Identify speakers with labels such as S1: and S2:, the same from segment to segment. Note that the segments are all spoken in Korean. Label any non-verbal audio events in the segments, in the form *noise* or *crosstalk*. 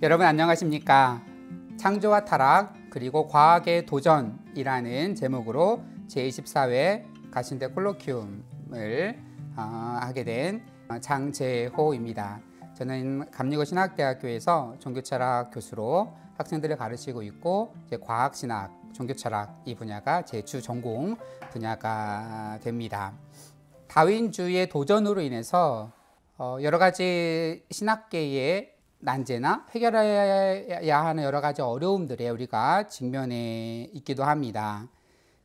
S1: 여러분 안녕하십니까? 창조와 타락 그리고 과학의 도전이라는 제목으로 제24회 가신대 콜로키움을 어, 하게 된 어, 장재호입니다. 저는 감리고신학대학교에서 종교철학 교수로 학생들을 가르치고 있고 과학신학, 종교철학 이 분야가 제 주 전공 분야가 됩니다. 다윈주의 도전으로 인해서 어, 여러 가지 신학계의 난제나 해결해야 하는 여러 가지 어려움들에 우리가 직면해 있기도 합니다.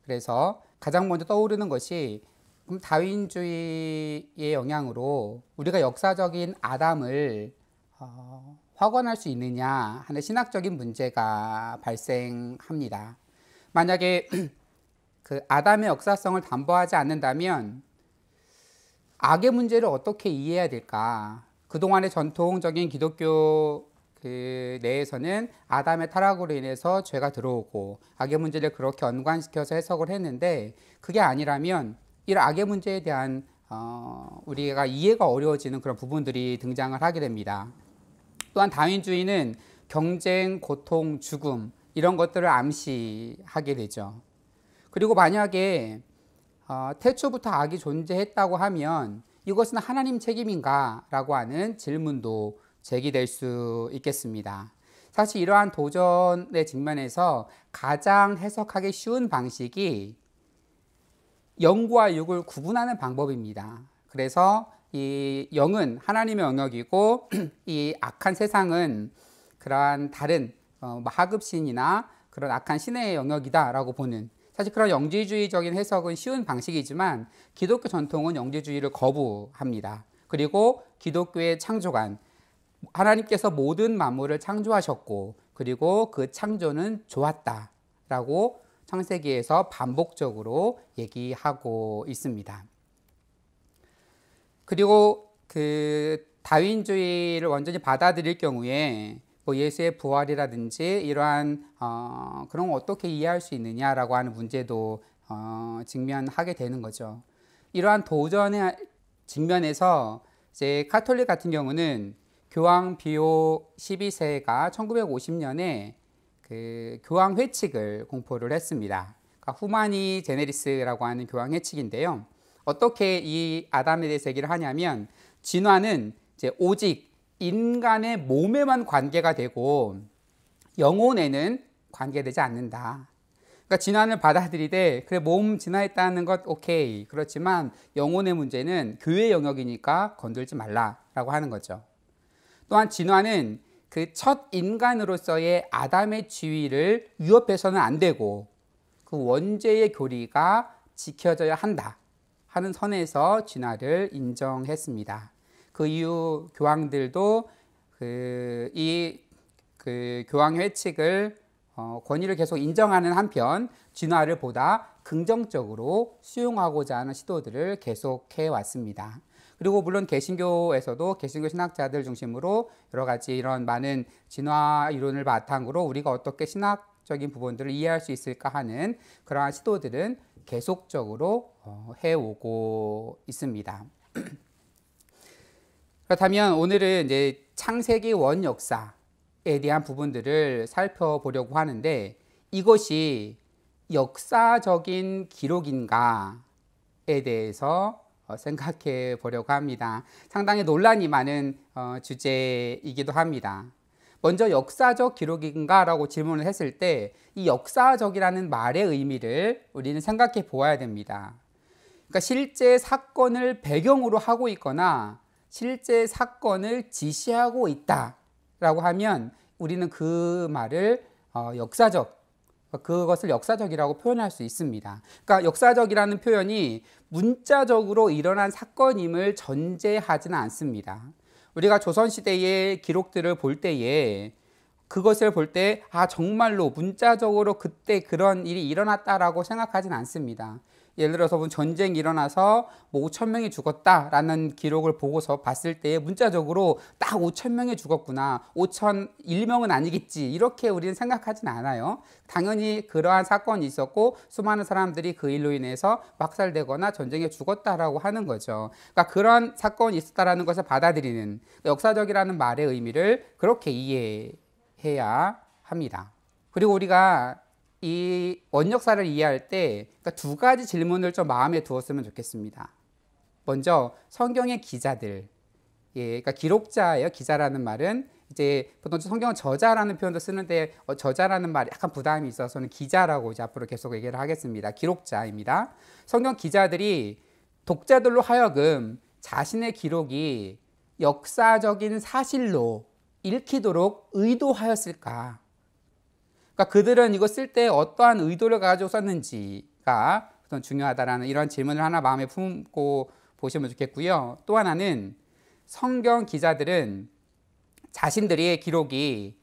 S1: 그래서 가장 먼저 떠오르는 것이 그럼 다윈주의의 영향으로 우리가 역사적인 아담을 어, 확언할 수 있느냐 하는 신학적인 문제가 발생합니다. 만약에 *clears throat* 그 아담의 역사성을 담보하지 않는다면 악의 문제를 어떻게 이해해야 될까? 그동안의 전통적인 기독교 그 내에서는 아담의 타락으로 인해서 죄가 들어오고 악의 문제를 그렇게 연관시켜서 해석을 했는데 그게 아니라면 이런 악의 문제에 대한 어, 우리가 이해가 어려워지는 그런 부분들이 등장을 하게 됩니다. 또한 다윈주의는 경쟁, 고통, 죽음 이런 것들을 암시하게 되죠. 그리고 만약에 어, 태초부터 악이 존재했다고 하면 이것은 하나님 책임인가? 라고 하는 질문도 제기될 수 있겠습니다. 사실 이러한 도전의 측면에서 가장 해석하기 쉬운 방식이 영과 육을 구분하는 방법입니다. 그래서 이 영은 하나님의 영역이고 *clears throat* 이 악한 세상은 그러한 다른 어, 뭐 하급신이나 그런 악한 신의 영역이다라고 보는 사실 그런 영지주의적인 해석은 쉬운 방식이지만 기독교 전통은 영지주의를 거부합니다. 그리고 기독교의 창조관 하나님께서 모든 만물을 창조하셨고 그리고 그 창조는 좋았다라고 창세기에서 반복적으로 얘기하고 있습니다. 그리고 그 다윈주의를 완전히 받아들일 경우에 뭐 예수의 부활이라든지 이러한 어, 그런 걸 어떻게 이해할 수 있느냐라고 하는 문제도 어, 직면하게 되는 거죠. 이러한 도전의 직면에서 이제 카톨릭 같은 경우는 교황 비오 12세가 1950년에 그 교황 회칙을 공포를 했습니다. 그러니까 후마니 제네리스라고 하는 교황 회칙인데요. 어떻게 이 아담에 대해서 얘기를 하냐면 진화는 이제 오직 인간의 몸에만 관계가 되고 영혼에는 관계되지 않는다. 그러니까 진화를 받아들이되 그래 몸 진화했다는 것 오케이 그렇지만 영혼의 문제는 교회 영역이니까 건들지 말라라고 하는 거죠. 또한 진화는 그 첫 인간으로서의 아담의 지위를 위협해서는 안 되고 그 원죄의 교리가 지켜져야 한다 하는 선에서 진화를 인정했습니다. 그 이후 교황들도 그, 이, 그 교황회 칙을 어, 권위를 계속 인정하는 한편 진화를 보다 긍정적으로 수용하고자 하는 시도들을 계속해 왔습니다. 그리고 물론 개신교에서도 개신교 신학자들 중심으로 여러 가지 이런 많은 진화 이론을 바탕으로 우리가 어떻게 신학적인 부분들을 이해할 수 있을까 하는 그러한 시도들은 계속적으로 어, 해오고 있습니다. *clears throat* 그렇다면 오늘은 이제 창세기 원역사에 대한 부분들을 살펴보려고 하는데 이것이 역사적인 기록인가에 대해서 어, 생각해 보려고 합니다. 상당히 논란이 많은 어, 주제이기도 합니다. 먼저 역사적 기록인가라고 질문을 했을 때 이 역사적이라는 말의 의미를 우리는 생각해 보아야 됩니다. 그러니까 실제 사건을 배경으로 하고 있거나 실제 사건을 지시하고 있다라고 하면 우리는 그 말을 어, 역사적 그것을 역사적이라고 표현할 수 있습니다. 그러니까 역사적이라는 표현이 문자적으로 일어난 사건임을 전제하지는 않습니다. 우리가 조선시대의 기록들을 볼 때에 그것을 볼 때, 아, 정말로 문자적으로 그때 그런 일이 일어났다라고 생각하지는 않습니다. 예를 들어서 전쟁이 일어나서 뭐 5천 명이 죽었다라는 기록을 보고서 봤을 때 문자적으로 딱 5천 명이 죽었구나. 5천 1명은 아니겠지. 이렇게 우리는 생각하진 않아요. 당연히 그러한 사건이 있었고 수많은 사람들이 그 일로 인해서 박살되거나 전쟁에 죽었다라고 하는 거죠. 그러니까 그런 사건이 있었다라는 것을 받아들이는 역사적이라는 말의 의미를 그렇게 이해해야 합니다. 그리고 우리가 이 원역사를 이해할 때두 그러니까 가지 질문을 좀 마음에 두었으면 좋겠습니다. 먼저 성경의 기자들, 예, 그러니까 기록자예요. 기자라는 말은 이제 보통 성경 저자라는 표현도 쓰는데 어, 저자라는 말 약간 부담이 있어서는 기자라고 이제 앞으로 계속 얘기를 하겠습니다. 기록자입니다. 성경 기자들이 독자들로 하여금 자신의 기록이 역사적인 사실로 읽히도록 의도하였을까? 그러니까 그들은 이거 쓸 때 어떠한 의도를 가지고 썼는지가 우선 중요하다라는 이런 질문을 하나 마음에 품고 보시면 좋겠고요. 또 하나는 성경 기자들은 자신들의 기록이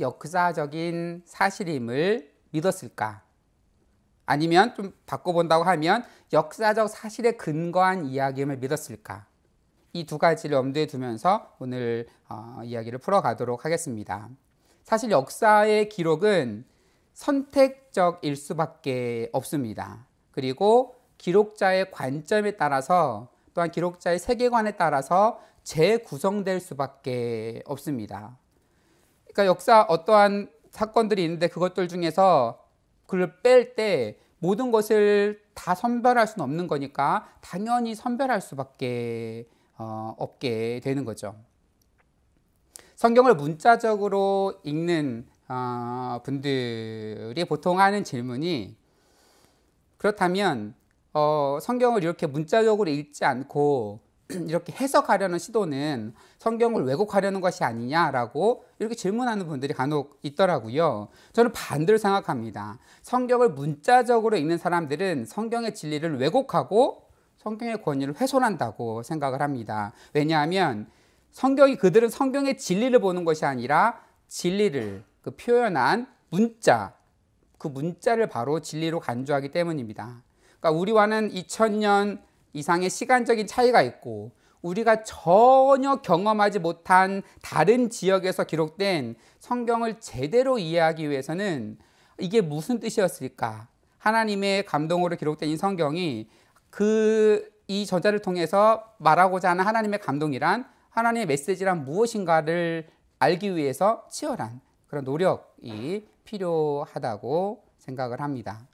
S1: 역사적인 사실임을 믿었을까? 아니면 좀 바꿔본다고 하면 역사적 사실에 근거한 이야기임을 믿었을까? 이 두 가지를 염두에 두면서 오늘 어, 이야기를 풀어가도록 하겠습니다. 사실 역사의 기록은 선택적일 수밖에 없습니다. 그리고 기록자의 관점에 따라서 또한 기록자의 세계관에 따라서 재구성될 수밖에 없습니다. 그러니까 역사 어떠한 사건들이 있는데 그것들 중에서 그걸 뺄 때 모든 것을 다 선별할 수는 없는 거니까 당연히 선별할 수밖에 어, 없게 되는 거죠. 성경을 문자적으로 읽는 어, 분들이 보통 하는 질문이 그렇다면 어, 성경을 이렇게 문자적으로 읽지 않고 *clears throat* 이렇게 해석하려는 시도는 성경을 왜곡하려는 것이 아니냐라고 이렇게 질문하는 분들이 간혹 있더라고요. 저는 반대로 생각합니다. 성경을 문자적으로 읽는 사람들은 성경의 진리를 왜곡하고 성경의 권위를 훼손한다고 생각을 합니다. 왜냐하면 성경이 그들은 성경의 진리를 보는 것이 아니라 진리를 그 표현한 문자 그 문자를 바로 진리로 간주하기 때문입니다. 그러니까 우리와는 2000년 이상의 시간적인 차이가 있고 우리가 전혀 경험하지 못한 다른 지역에서 기록된 성경을 제대로 이해하기 위해서는 이게 무슨 뜻이었을까? 하나님의 감동으로 기록된 이 성경이 그 이 저자를 통해서 말하고자 하는 하나님의 감동이란 하나님의 메시지란 무엇인가를 알기 위해서 치열한 그런 노력이 필요하다고 생각을 합니다.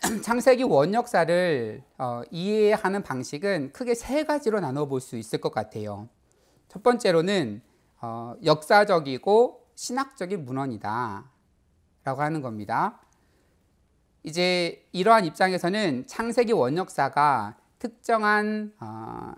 S1: *clears throat* 창세기 원역사를 어, 이해하는 방식은 크게 세 가지로 나눠볼 수 있을 것 같아요. 첫 번째로는 어, 역사적이고 신학적인 문헌이다 라고 하는 겁니다. 이제 이러한 입장에서는 창세기 원역사가 특정한 어,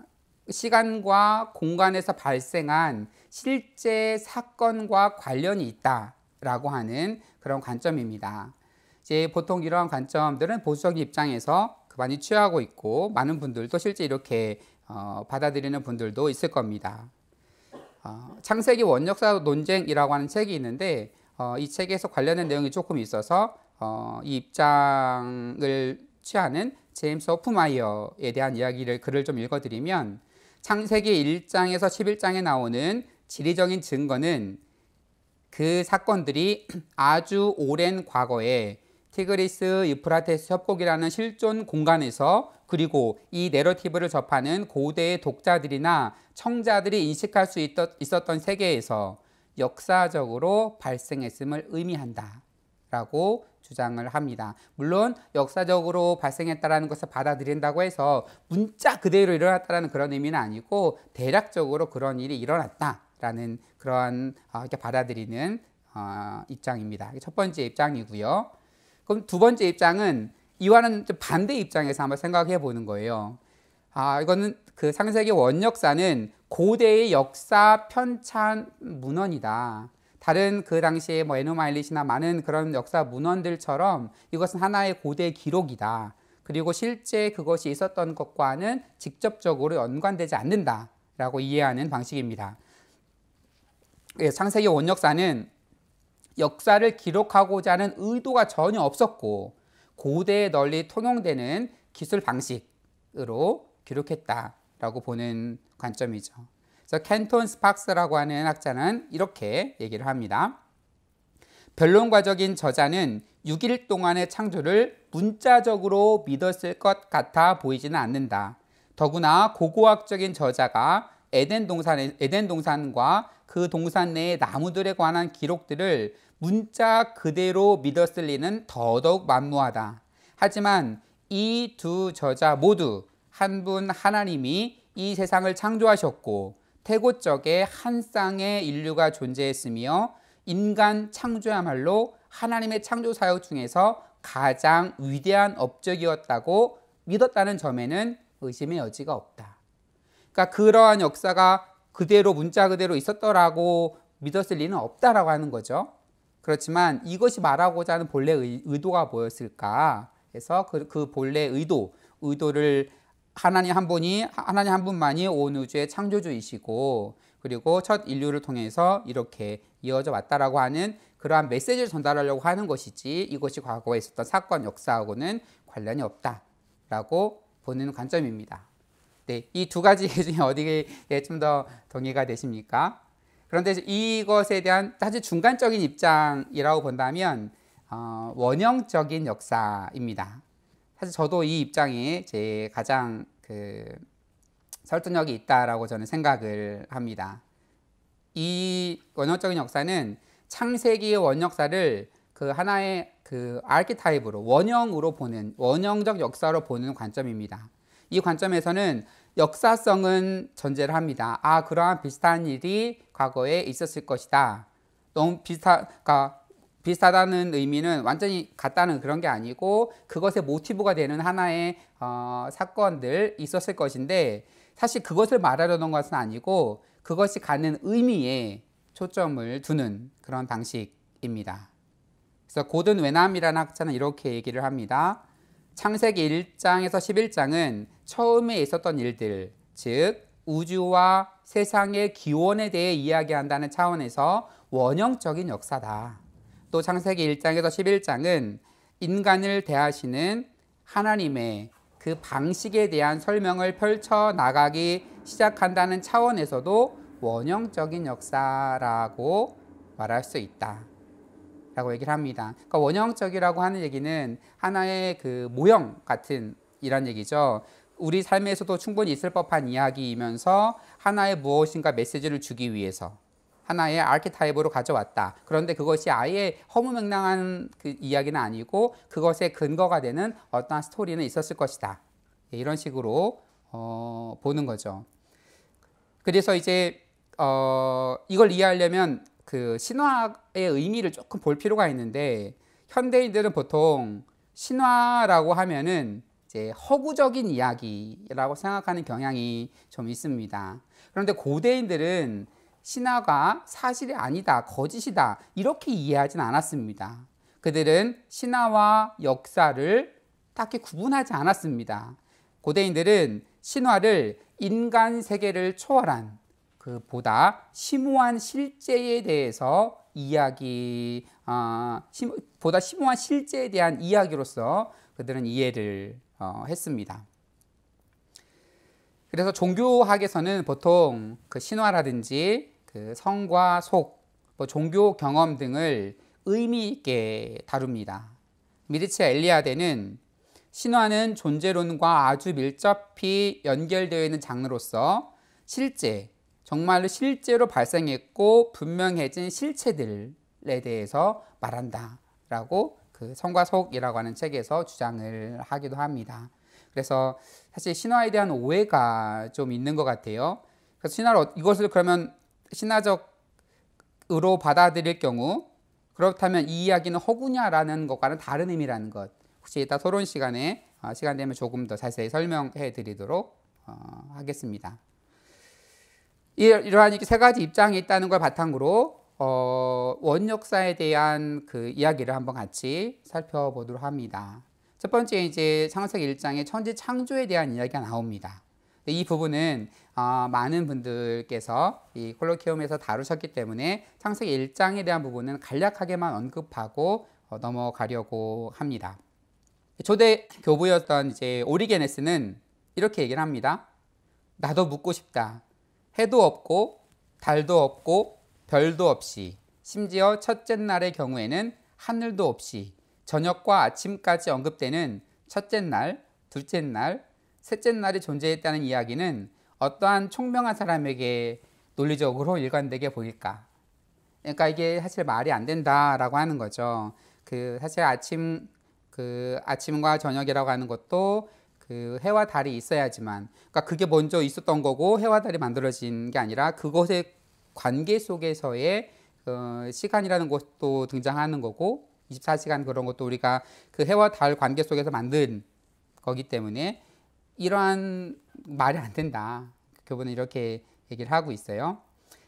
S1: 시간과 공간에서 발생한 실제 사건과 관련이 있다라고 하는 그런 관점입니다. 이제 보통 이러한 관점들은 보수적인 입장에서 많이 취하고 있고 많은 분들도 실제 이렇게 어, 받아들이는 분들도 있을 겁니다. 어, 창세기 원역사 논쟁이라고 하는 책이 있는데 어, 이 책에서 관련된 내용이 조금 있어서 어, 이 입장을 취하는 제임스 오프마이어에 대한 이야기를 글을 좀 읽어드리면 창세기 1장에서 11장에 나오는 지리적인 증거는 그 사건들이 *clears throat* 아주 오랜 과거에 티그리스 유프라테스 협곡이라는 실존 공간에서 그리고 이 내러티브를 접하는 고대의 독자들이나 청자들이 인식할 수 있었던 세계에서 역사적으로 발생했음을 의미한다. 라고 주장을 합니다. 물론 역사적으로 발생했다라는 것을 받아들인다고 해서 문자 그대로 일어났다라는 그런 의미는 아니고 대략적으로 그런 일이 일어났다라는 그러 어, 이렇게 받아들이는 어, 입장입니다. 첫 번째 입장이고요. 그럼 두 번째 입장은 이와는 좀 반대 입장에서 한번 생각해 보는 거예요. 아, 이거는 그 상세기 원역사는 고대의 역사 편찬 문헌이다. 다른 그 당시에 뭐에누마일릿이나 많은 그런 역사 문헌들처럼 이것은 하나의 고대 기록이다. 그리고 실제 그것이 있었던 것과는 직접적으로 연관되지 않는다라고 이해하는 방식입니다. 예, 창세기 원역사는 역사를 기록하고자 하는 의도가 전혀 없었고 고대에 널리 통용되는 기술 방식으로 기록했다라고 보는 관점이죠. 그래서 켄톤 스팍스라고 하는 학자는 이렇게 얘기를 합니다. 변론과적인 저자는 6일 동안의 창조를 문자적으로 믿었을 것 같아 보이지는 않는다. 더구나 고고학적인 저자가 에덴, 동산, 에덴 동산과 그 동산 내의 나무들에 관한 기록들을 문자 그대로 믿었을 리는 더더욱 만무하다. 하지만 이 두 저자 모두 한 분 하나님이 이 세상을 창조하셨고 태고 쪽에 한 쌍의 인류가 존재했으며 인간 창조야말로 하나님의 창조 사역 중에서 가장 위대한 업적이었다고 믿었다는 점에는 의심의 여지가 없다. 그러니까 그러한 역사가 그대로 문자 그대로 있었더라고 믿었을 리는 없다라고 하는 거죠. 그렇지만 이것이 말하고자 하는 본래 의도가 뭐였을까? 해서 그, 그 본래 의도, 의도를 하나님 한 분이 하나님 한 분만이 온 우주의 창조주이시고 그리고 첫 인류를 통해서 이렇게 이어져 왔다라고 하는 그러한 메시지를 전달하려고 하는 것이지 이것이 과거에 있었던 사건 역사하고는 관련이 없다라고 보는 관점입니다. 네, 이 두 가지 *laughs* 중에 어디에 좀 더 동의가 되십니까? 그런데 이것에 대한 사실 중간적인 입장이라고 본다면 어, 원형적인 역사입니다. 사실 저도 이 입장이 제 가장 그 설득력이 있다라고 저는 생각을 합니다. 이 원형적인 역사는 창세기의 원역사를 그 하나의 그아키타입으로 원형으로 보는 원형적 역사로 보는 관점입니다. 이 관점에서는 역사성은 전제를 합니다. 아 그러한 비슷한 일이 과거에 있었을 것이다. 너무 비슷한 그러니까 비슷하다는 의미는 완전히 같다는 그런 게 아니고 그것의 모티브가 되는 하나의 어, 사건들 있었을 것인데 사실 그것을 말하려는 것은 아니고 그것이 갖는 의미에 초점을 두는 그런 방식입니다. 그래서 고든 웨남이라는 학자는 이렇게 얘기를 합니다. 창세기 1장에서 11장은 처음에 있었던 일들, 즉 우주와 세상의 기원에 대해 이야기한다는 차원에서 원형적인 역사다. 또 창세기 1장에서 11장은 인간을 대하시는 하나님의 그 방식에 대한 설명을 펼쳐 나가기 시작한다는 차원에서도 원형적인 역사라고 말할 수 있다. 라고 얘기를 합니다. 그러니까 원형적이라고 하는 얘기는 하나의 그 모형 같은 이런 얘기죠. 우리 삶에서도 충분히 있을 법한 이야기이면서 하나의 무엇인가 메시지를 주기 위해서 하나의 아키타입으로 가져왔다. 그런데 그것이 아예 허무맹랑한 그 이야기는 아니고 그것의 근거가 되는 어떠한 스토리는 있었을 것이다. 예, 이런 식으로 어, 보는 거죠. 그래서 이제 어, 이걸 이해하려면 그 신화의 의미를 조금 볼 필요가 있는데 현대인들은 보통 신화라고 하면은 이제 허구적인 이야기라고 생각하는 경향이 좀 있습니다. 그런데 고대인들은 신화가 사실이 아니다, 거짓이다 이렇게 이해하진 않았습니다. 그들은 신화와 역사를 딱히 구분하지 않았습니다. 고대인들은 신화를 인간 세계를 초월한 그보다 심오한 실제에 대해서 이야기, 아, 심, 보다 심오한 실제에 대한 이야기로서 그들은 이해를 어, 했습니다. 그래서 종교학에서는 보통 그 신화라든지 그 성과 속, 뭐 종교 경험 등을 의미 있게 다룹니다. 미르치아 엘리아데는 신화는 존재론과 아주 밀접히 연결되어 있는 장르로서 실제, 정말로 실제로 발생했고 분명해진 실체들에 대해서 말한다. 라고 그 성과 속이라고 하는 책에서 주장을 하기도 합니다. 그래서 사실 신화에 대한 오해가 좀 있는 것 같아요. 그래서 신화를 이것을 그러면 신화적으로 받아들일 경우 그렇다면 이 이야기는 허구냐라는 것과는 다른 의미라는 것 혹시 이따 토론 시간에 어, 시간 되면 조금 더 자세히 설명해 드리도록 어, 하겠습니다. 이러한 세 가지 입장이 있다는 걸 바탕으로 어, 원역사에 대한 그 이야기를 한번 같이 살펴보도록 합니다. 첫 번째 이제 창세기 1장의 천지 창조에 대한 이야기가 나옵니다. 이 부분은 어, 많은 분들께서 이 콜로키움에서 다루셨기 때문에 창세기 1장에 대한 부분은 간략하게만 언급하고 어, 넘어가려고 합니다. 초대 교부였던 이제 오리게네스는 이렇게 얘기를 합니다. 나도 묻고 싶다. 해도 없고 달도 없고 별도 없이 심지어 첫째 날의 경우에는 하늘도 없이 저녁과 아침까지 언급되는 첫째 날, 둘째 날, 셋째 날이 존재했다는 이야기는 어떠한 총명한 사람에게 논리적으로 일관되게 보일까? 그러니까 이게 사실 말이 안 된다라고 하는 거죠. 그 사실 아침 그 아침과 저녁이라고 하는 것도 그 해와 달이 있어야지만 그러니까 그게 먼저 있었던 거고 해와 달이 만들어진 게 아니라 그것의 관계 속에서의 그 시간이라는 것도 등장하는 거고 24시간 그런 것도 우리가 그 해와 달 관계 속에서 만든 거기 때문에 이러한 말이 안 된다. 교부는 이렇게 얘기를 하고 있어요.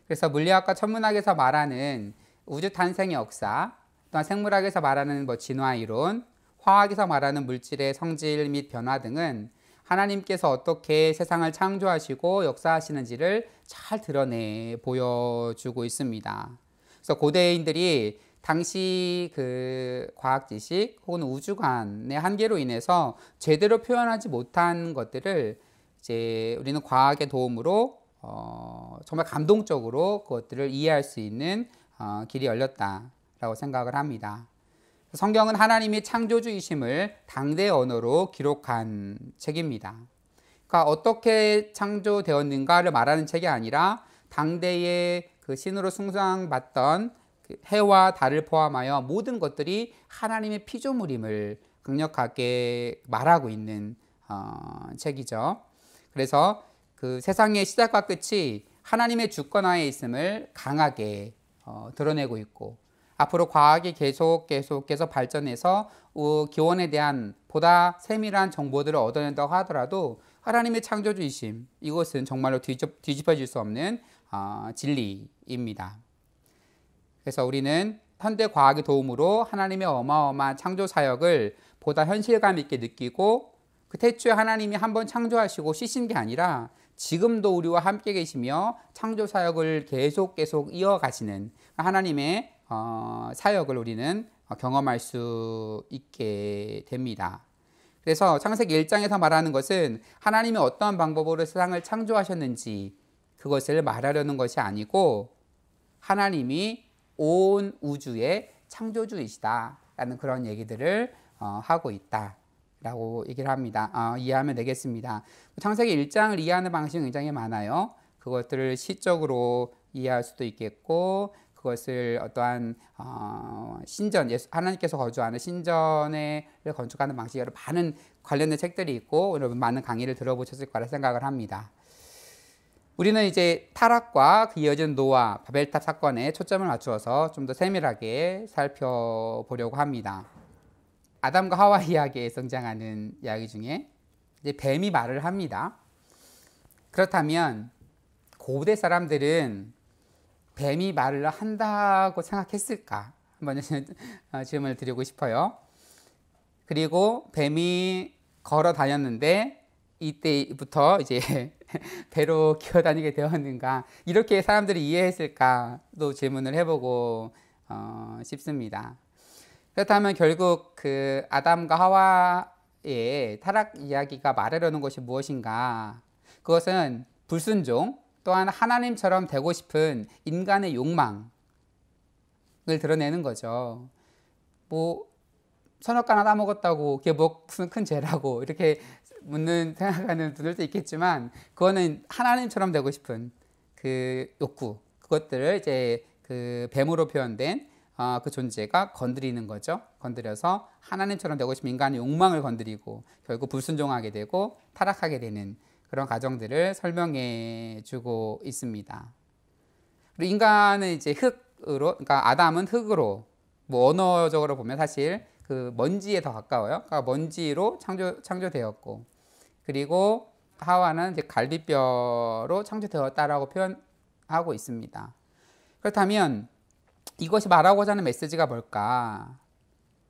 S1: 그래서 물리학과 천문학에서 말하는 우주 탄생 역사, 또한 생물학에서 말하는 뭐 진화 이론, 화학에서 말하는 물질의 성질 및 변화 등은 하나님께서 어떻게 세상을 창조하시고 역사하시는지를 잘 드러내 보여주고 있습니다. 그래서 고대인들이 당시 그 과학 지식 혹은 우주관의 한계로 인해서 제대로 표현하지 못한 것들을 이제 우리는 과학의 도움으로 어, 정말 감동적으로 그것들을 이해할 수 있는 어, 길이 열렸다라고 생각을 합니다. 성경은 하나님이 창조주이심을 당대 언어로 기록한 책입니다. 그러니까 어떻게 창조되었는가를 말하는 책이 아니라 당대의 그 신으로 숭상받던 그 해와 달을 포함하여 모든 것들이 하나님의 피조물임을 강력하게 말하고 있는 어, 책이죠. 그래서 그 세상의 시작과 끝이 하나님의 주권하에 있음을 강하게 어, 드러내고 있고 앞으로 과학이 계속 계속해서 발전해서 어, 기원에 대한 보다 세밀한 정보들을 얻어낸다고 하더라도 하나님의 창조주이심 이것은 정말로 뒤집, 뒤집어질 수 없는 어, 진리입니다. 그래서 우리는 현대 과학의 도움으로 하나님의 어마어마한 창조 사역을 보다 현실감 있게 느끼고 태초에 하나님이 한번 창조하시고 쉬신 게 아니라 지금도 우리와 함께 계시며 창조 사역을 계속 계속 이어가시는 하나님의 어, 사역을 우리는 경험할 수 있게 됩니다. 그래서 창세기 1장에서 말하는 것은 하나님이 어떠 방법으로 세상을 창조하셨는지 그것을 말하려는 것이 아니고 하나님이 온 우주의 창조주이시다라는 그런 얘기들을 어, 하고 있다. 라고 얘기를 합니다. 아, 이해하면 되겠습니다. 뭐 창세기 1장을 이해하는 방식이 굉장히 많아요. 그것들을 시적으로 이해할 수도 있겠고 그것을 어떠한 어, 신전 예수, 하나님께서 거주하는 신전을 건축하는 방식 여러 많은 관련된 책들이 있고 여러분 많은 강의를 들어보셨을 거라 생각을 합니다. 우리는 이제 타락과 그 이어진 노아 바벨탑 사건에 초점을 맞추어서 좀 더 세밀하게 살펴보려고 합니다. 아담과 하와 이야기에 성장하는 이야기 중에 이제 뱀이 말을 합니다. 그렇다면 고대 사람들은 뱀이 말을 한다고 생각했을까? 한번 *laughs* 어, 질문을 드리고 싶어요. 그리고 뱀이 걸어 다녔는데 이때부터 이제 *laughs* 배로 기어 다니게 되었는가 이렇게 사람들이 이해했을까도 질문을 해보고 어, 싶습니다. 그렇다면 결국 그 아담과 하와의 타락 이야기가 말하려는 것이 무엇인가? 그것은 불순종 또한 하나님처럼 되고 싶은 인간의 욕망을 드러내는 거죠. 뭐 선악과나 먹었다고 그게 뭐 무슨 큰 죄라고 이렇게 묻는 생각하는 분들도 있겠지만 그거는 하나님처럼 되고 싶은 그 욕구 그것들을 이제 그 뱀으로 표현된 어, 그 존재가 건드리는 거죠. 건드려서 하나님처럼 되고 싶은 인간의 욕망을 건드리고 결국 불순종하게 되고 타락하게 되는 그런 과정들을 설명해 주고 있습니다. 그리고 인간은 이제 흙으로, 그러니까 아담은 흙으로, 뭐 언어적으로 보면 사실 그 먼지에 더 가까워요. 그러니까 먼지로 창조, 창조되었고, 그리고 하와는 이제 갈비뼈로 창조되었다라고 표현하고 있습니다. 그렇다면 이것이 말하고자 하는 메시지가 뭘까?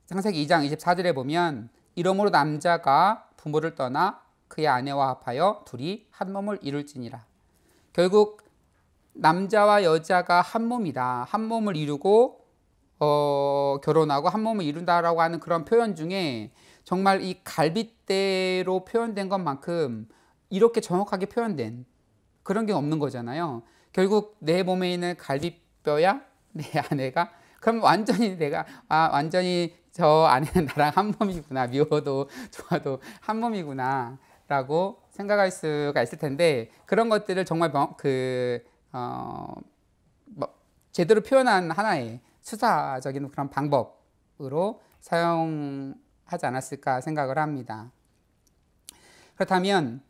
S1: 창세기 2장 24절에 보면 이러므로 남자가 부모를 떠나 그의 아내와 합하여 둘이 한 몸을 이룰지니라. 결국 남자와 여자가 한 몸이다. 한 몸을 이루고 어, 결혼하고 한 몸을 이룬다라고 하는 그런 표현 중에 정말 이 갈빗대로 표현된 것만큼 이렇게 정확하게 표현된 그런 게 없는 거잖아요. 결국 내 몸에 있는 갈빗뼈야 내 아내가 그럼 완전히 내가 아 완전히 저 아내는 나랑 한 몸이구나 미워도 좋아도 한 몸이구나라고 생각할 수가 있을 텐데 그런 것들을 정말 그 어, 뭐 제대로 표현한 하나의 수사적인 그런 방법으로 사용하지 않았을까 생각을 합니다. 그렇다면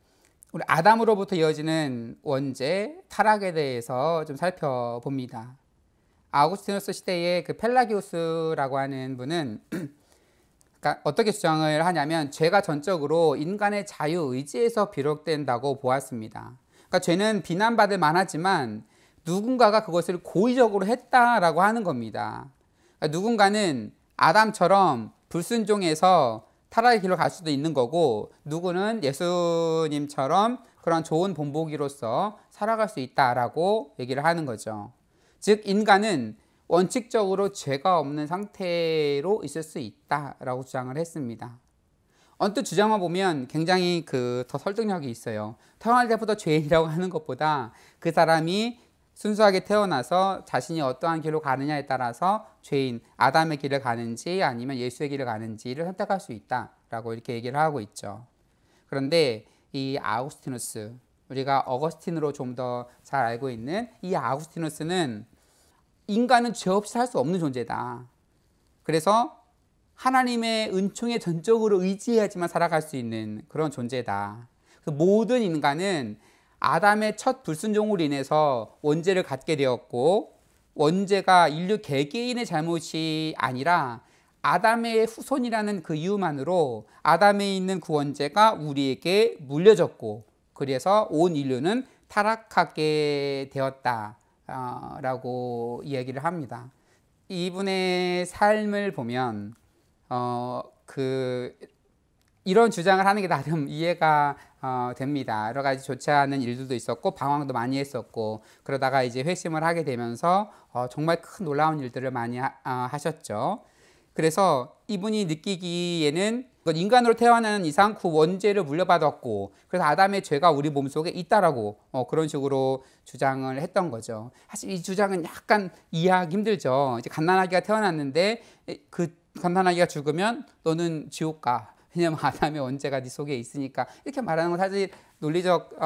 S1: 우리 아담으로부터 이어지는 원죄 타락에 대해서 좀 살펴봅니다. 아우구스티누스 시대의 그 펠라기우스라고 하는 분은 *clears throat* 그러니까 어떻게 주장을 하냐면 죄가 전적으로 인간의 자유 의지에서 비롯된다고 보았습니다. 그러니까 죄는 비난받을 만하지만 누군가가 그것을 고의적으로 했다라고 하는 겁니다. 그러니까 누군가는 아담처럼 불순종해서 타락의 길로 갈 수도 있는 거고 누구는 예수님처럼 그런 좋은 본보기로서 살아갈 수 있다라고 얘기를 하는 거죠. 즉 인간은 원칙적으로 죄가 없는 상태로 있을 수 있다라고 주장을 했습니다. 언뜻 주장만 보면 굉장히 그 더 설득력이 있어요. 태어날 때부터 죄인이라고 *laughs* 하는 것보다 그 사람이 순수하게 태어나서 자신이 어떠한 길로 가느냐에 따라서 죄인, 아담의 길을 가는지 아니면 예수의 길을 가는지를 선택할 수 있다라고 이렇게 얘기를 하고 있죠. 그런데 이 아우스티누스, 우리가 어거스틴으로 좀 더 잘 알고 있는 이 아구스티누스는 인간은 죄 없이 살 수 없는 존재다. 그래서 하나님의 은총에 전적으로 의지해야지만 살아갈 수 있는 그런 존재다. 그 모든 인간은 아담의 첫 불순종으로 인해서 원죄를 갖게 되었고 원죄가 인류 개개인의 잘못이 아니라 아담의 후손이라는 그 이유만으로 아담에 있는 그원죄가 우리에게 물려졌고 그래서 온 인류는 타락하게 되었다라고 어, 이야기를 합니다. 이분의 삶을 보면 어, 그 이런 주장을 하는 게 나름 *laughs* 이해가 어, 됩니다. 여러 가지 좋지 않은 일들도 있었고 방황도 많이 했었고 그러다가 이제 회심을 하게 되면서 어, 정말 큰 놀라운 일들을 많이 하, 어, 하셨죠. 그래서 이분이 느끼기에는 인간으로 태어나는 이상 그 원죄를 물려받았고 그래서 아담의 죄가 우리 몸속에 있다라고 어, 그런 식으로 주장을 했던 거죠. 사실 이 주장은 약간 이해하기 힘들죠. 이제 갓난아기가 태어났는데 그 갓난아기가 죽으면 너는 지옥 가. 왜냐면 아담의 원죄가 네 속에 있으니까 이렇게 말하는 건 사실 논리적이진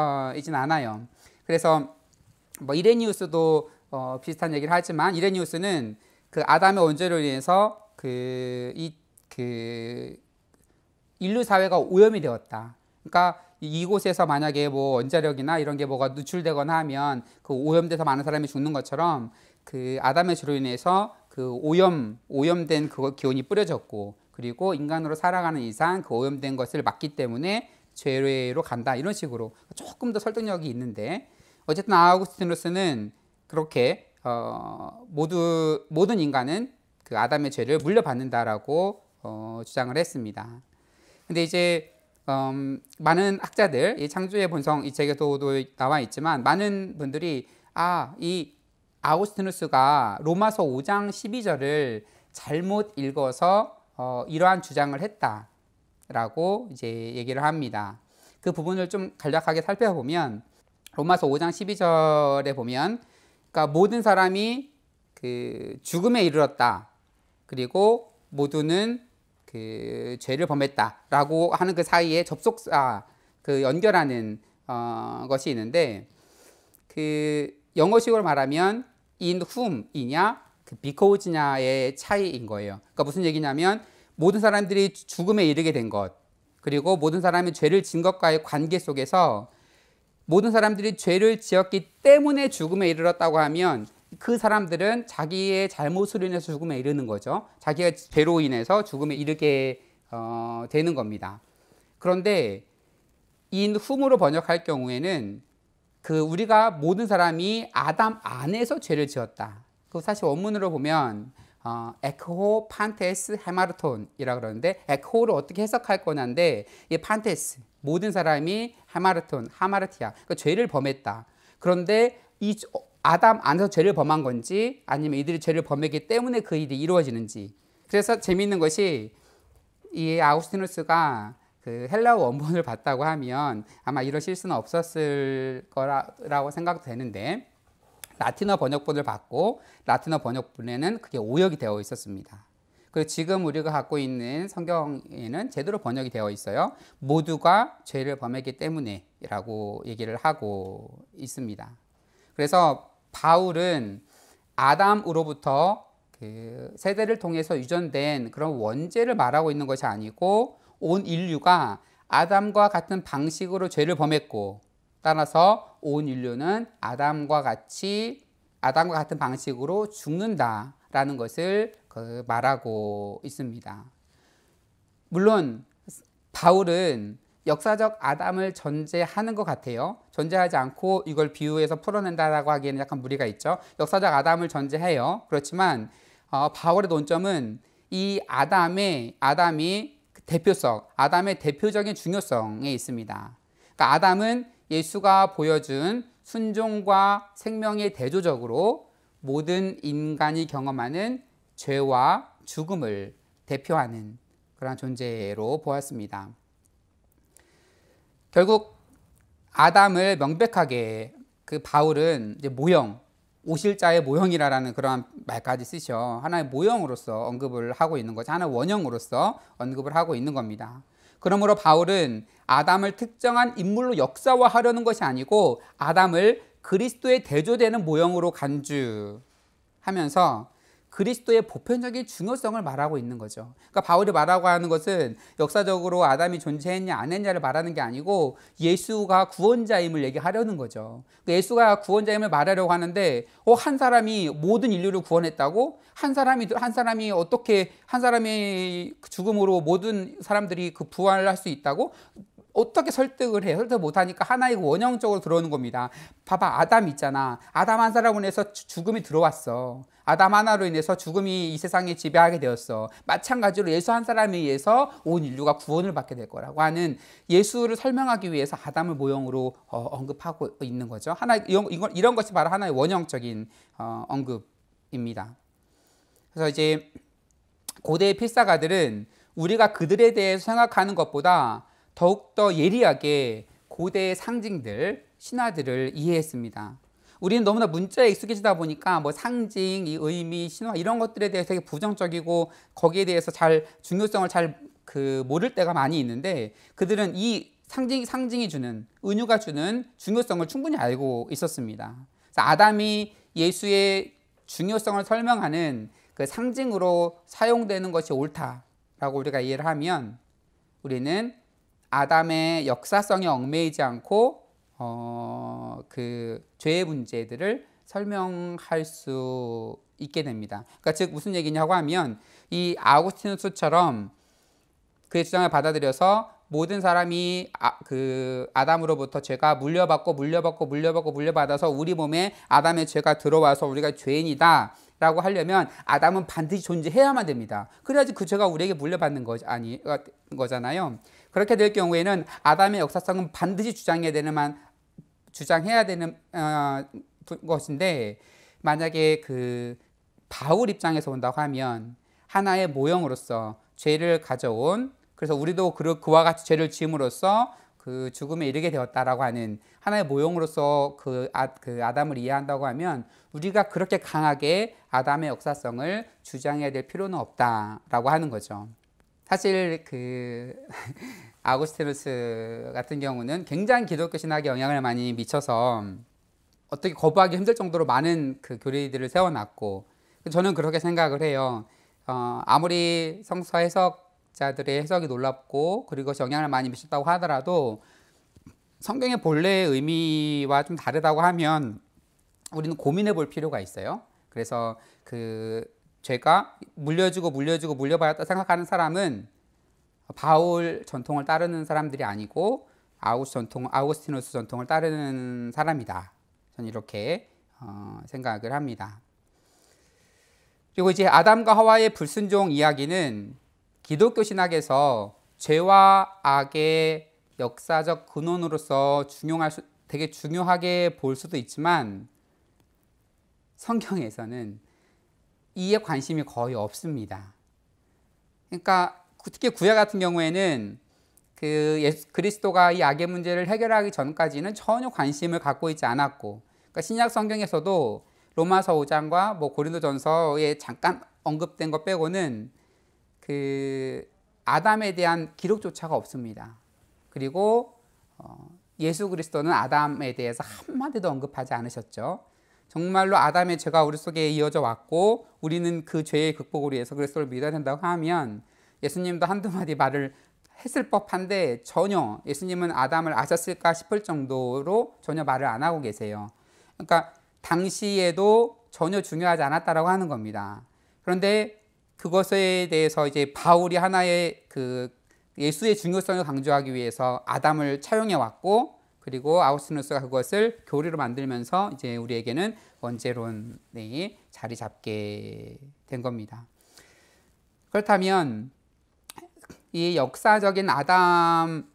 S1: 어, 않아요. 그래서 뭐 이레니우스도 어, 비슷한 얘기를 하지만 이레니우스는 그 아담의 원죄로 인해서 그, 이, 그, 인류 사회가 오염이 되었다. 그러니까 이곳에서 만약에 뭐 원자력이나 이런 게 뭐가 누출되거나 하면 그 오염돼서 많은 사람이 죽는 것처럼 그 아담의 죄로 인해서 그 오염, 오염된 그 기온이 뿌려졌고 그리고 인간으로 살아가는 이상 그 오염된 것을 막기 때문에 죄로 간다. 이런 식으로 조금 더 설득력이 있는데 어쨌든 아우구스티누스는 그렇게 어, 모두 모든 인간은 그 아담의 죄를 물려받는다라고 어, 주장을 했습니다. 근데 이제 음, 많은 학자들 이 창조의 본성 이 책에도 나와 있지만 많은 분들이 아이 아우스티누스가 로마서 5장 12절을 잘못 읽어서 어, 이러한 주장을 했다라고 이제 얘기를 합니다. 그 부분을 좀 간략하게 살펴보면 로마서 5장 12절에 보면 그러니까 모든 사람이 그 죽음에 이르렀다. 그리고 모두는 그 죄를 범했다라고 하는 그 사이에 접속사 아, 그 연결하는 어, 것이 있는데 그 영어식으로 말하면 in whom이냐 그 because냐의 차이인 거예요. 그러니까 무슨 얘기냐면 모든 사람들이 죽음에 이르게 된 것, 그리고 모든 사람이 죄를 진 것과의 관계 속에서 모든 사람들이 죄를 지었기 때문에 죽음에 이르렀다고 하면 그 사람들은 자기의 잘못으로 인해서 죽음에 이르는 거죠. 자기가 죄로 인해서 죽음에 이르게 어, 되는 겁니다. 그런데 인 h 으로 번역할 경우에는 그 우리가 모든 사람이 아담 안에서 죄를 지었다. 그 사실 원문으로 보면 어, 에크 판테스 헤마르톤이라 그러는데 에크를 어떻게 해석할 거냐인데 이 판테스 모든 사람이 헤마르톤 하마르티아 그러니까 죄를 범했다. 그런데 이 아담 안에서 죄를 범한 건지 아니면 이들이 죄를 범했기 때문에 그 일이 이루어지는지. 그래서 재미있는 것이 이 아우스티누스가 그헬라 원본을 봤다고 하면 아마 이런 실수는 없었을 거라고 생각되는데 라틴어 번역본을 봤고 라틴어 번역본에는 그게 오역이 되어 있었습니다. 그리고 지금 우리가 갖고 있는 성경에는 제대로 번역이 되어 있어요. 모두가 죄를 범했기 때문에 라고 얘기를 하고 있습니다. 그래서 바울은 아담으로부터 그 세대를 통해서 유전된 그런 원죄를 말하고 있는 것이 아니고 온 인류가 아담과 같은 방식으로 죄를 범했고 따라서 온 인류는 아담과 같이 아담과 같은 방식으로 죽는다라는 것을 그 말하고 있습니다. 물론 바울은 역사적 아담을 전제하는 것 같아요. 전제하지 않고 이걸 비유해서 풀어낸다라고 하기에는 약간 무리가 있죠. 역사적 아담을 전제해요. 그렇지만 어, 바울의 논점은 이 아담의 아담이 그 대표성, 아담의 대표적인 중요성에 있습니다. 그러니까 아담은 예수가 보여준 순종과 생명의 대조적으로 모든 인간이 경험하는 죄와 죽음을 대표하는 그러 존재로 보았습니다. 결국 아담을 명백하게 그 바울은 이제 모형, 오실자의 모형이라라는 그러한 말까지 쓰셔. 하나의 모형으로서 언급을 하고 있는 거죠. 하나의 원형으로서 언급을 하고 있는 겁니다. 그러므로 바울은 아담을 특정한 인물로 역사화하려는 것이 아니고 아담을 그리스도의 대조되는 모형으로 간주하면서 그리스도의 보편적인 중요성을 말하고 있는 거죠. 그러니까 바울이 말하고 하는 것은 역사적으로 아담이 존재했냐 안 했냐를 말하는 게 아니고 예수가 구원자임을 얘기하려는 거죠. 그러니까 예수가 구원자임을 말하려고 하는데 어, 한 사람이 모든 인류를 구원했다고 한 사람이 한 사람이 어떻게 한 사람의 죽음으로 모든 사람들이 그부활할수 있다고 어떻게 설득을 해? 설득 못하니까 하나의 그 원형적으로 들어오는 겁니다. 봐봐, 아담 있잖아. 아담 한 사람으로 인해서 죽음이 들어왔어. 아담 하나로 인해서 죽음이 이 세상에 지배하게 되었어. 마찬가지로 예수 한 사람에 의해서 온 인류가 구원을 받게 될 거라고 하는 예수를 설명하기 위해서 아담을 모형으로 어, 언급하고 있는 거죠. 하나 이런, 이런 것이 바로 하나의 원형적인 어, 언급입니다. 그래서 이제 고대 필사가들은 우리가 그들에 대해 생각하는 것보다 더욱더 예리하게 고대의 상징들, 신화들을 이해했습니다. 우리는 너무나 문자에 익숙해지다 보니까 뭐 상징, 이 의미, 신화 이런 것들에 대해서 되게 부정적이고 거기에 대해서 잘 중요성을 잘그 모를 때가 많이 있는데 그들은 이 상징, 상징이 주는 은유가 주는 중요성을 충분히 알고 있었습니다. 아담이 예수의 중요성을 설명하는 그 상징으로 사용되는 것이 옳다라고 우리가 이해를 하면 우리는 아담의 역사성에 얽매이지 않고 어, 그 죄의 문제들을 설명할 수 있게 됩니다. 그러니까 즉 무슨 얘기냐고 하면 이 아우구스티누스처럼 그의 주장을 받아들여서 모든 사람이 아, 그 아담으로부터 죄가 물려받고 물려받고 물려받고 물려받아서 우리 몸에 아담의 죄가 들어와서 우리가 죄인이다. 라고 하려면 아담은 반드시 존재해야만 됩니다. 그래야지 그 죄가 우리에게 물려받는 거, 아니, 어, 거잖아요. 그렇게 될 경우에는 아담의 역사성은 반드시 주장해야 되는 만 주장해야 되는 어, 것인데 만약에 그 바울 입장에서 온다고 하면 하나의 모형으로서 죄를 가져온 그래서 우리도 그와 같이 죄를 지음으로써 그 죽음에 이르게 되었다라고 하는 하나의 모형으로서 그, 아, 그 아담을 이해한다고 하면 우리가 그렇게 강하게 아담의 역사성을 주장해야 될 필요는 없다라고 하는 거죠. 사실 그 *laughs* 아구스티누스 같은 경우는 굉장히 기독교 신학에 영향을 많이 미쳐서 어떻게 거부하기 힘들 정도로 많은 그 교리들을 세워놨고 저는 그렇게 생각을 해요. 어, 아무리 성서 해석자들의 해석이 놀랍고 그리고 영향을 많이 미쳤다고 하더라도 성경의 본래의 의미와 좀 다르다고 하면 우리는 고민해 볼 필요가 있어요. 그래서 그 죄가 물려주고 물려주고 물려받았다 생각하는 사람은 바울 전통을 따르는 사람들이 아니고 아우스 전통, 아우스티누스 전통을 따르는 사람이다. 저는 이렇게 어, 생각을 합니다. 그리고 이제 아담과 하와의 불순종 이야기는 기독교 신학에서 죄와 악의 역사적 근원으로서 중용할 수, 되게 중요하게 볼 수도 있지만 성경에서는 이에 관심이 거의 없습니다. 그러니까 특히 구약 같은 경우에는 그 예수 그리스도가 이 악의 문제를 해결하기 전까지는 전혀 관심을 갖고 있지 않았고 그러니까 신약 성경에서도 로마서 5장과 뭐 고린도전서에 잠깐 언급된 것 빼고는 그 아담에 대한 기록조차가 없습니다. 그리고 어, 예수 그리스도는 아담에 대해서 한마디도 언급하지 않으셨죠. 정말로 아담의 죄가 우리 속에 이어져 왔고 우리는 그 죄의 극복을 위해서 그리스도를 믿어야 된다고 하면 예수님도 한두 마디 말을 했을 법한데 전혀 예수님은 아담을 아셨을까 싶을 정도로 전혀 말을 안 하고 계세요. 그러니까 당시에도 전혀 중요하지 않았다라고 하는 겁니다. 그런데 그것에 대해서 이제 바울이 하나의 그 예수의 중요성을 강조하기 위해서 아담을 차용해 왔고 그리고 아우스누스가 그것을 교리로 만들면서 이제 우리에게는 원죄론이 네, 자리 잡게 된 겁니다. 그렇다면 이 역사적인 아담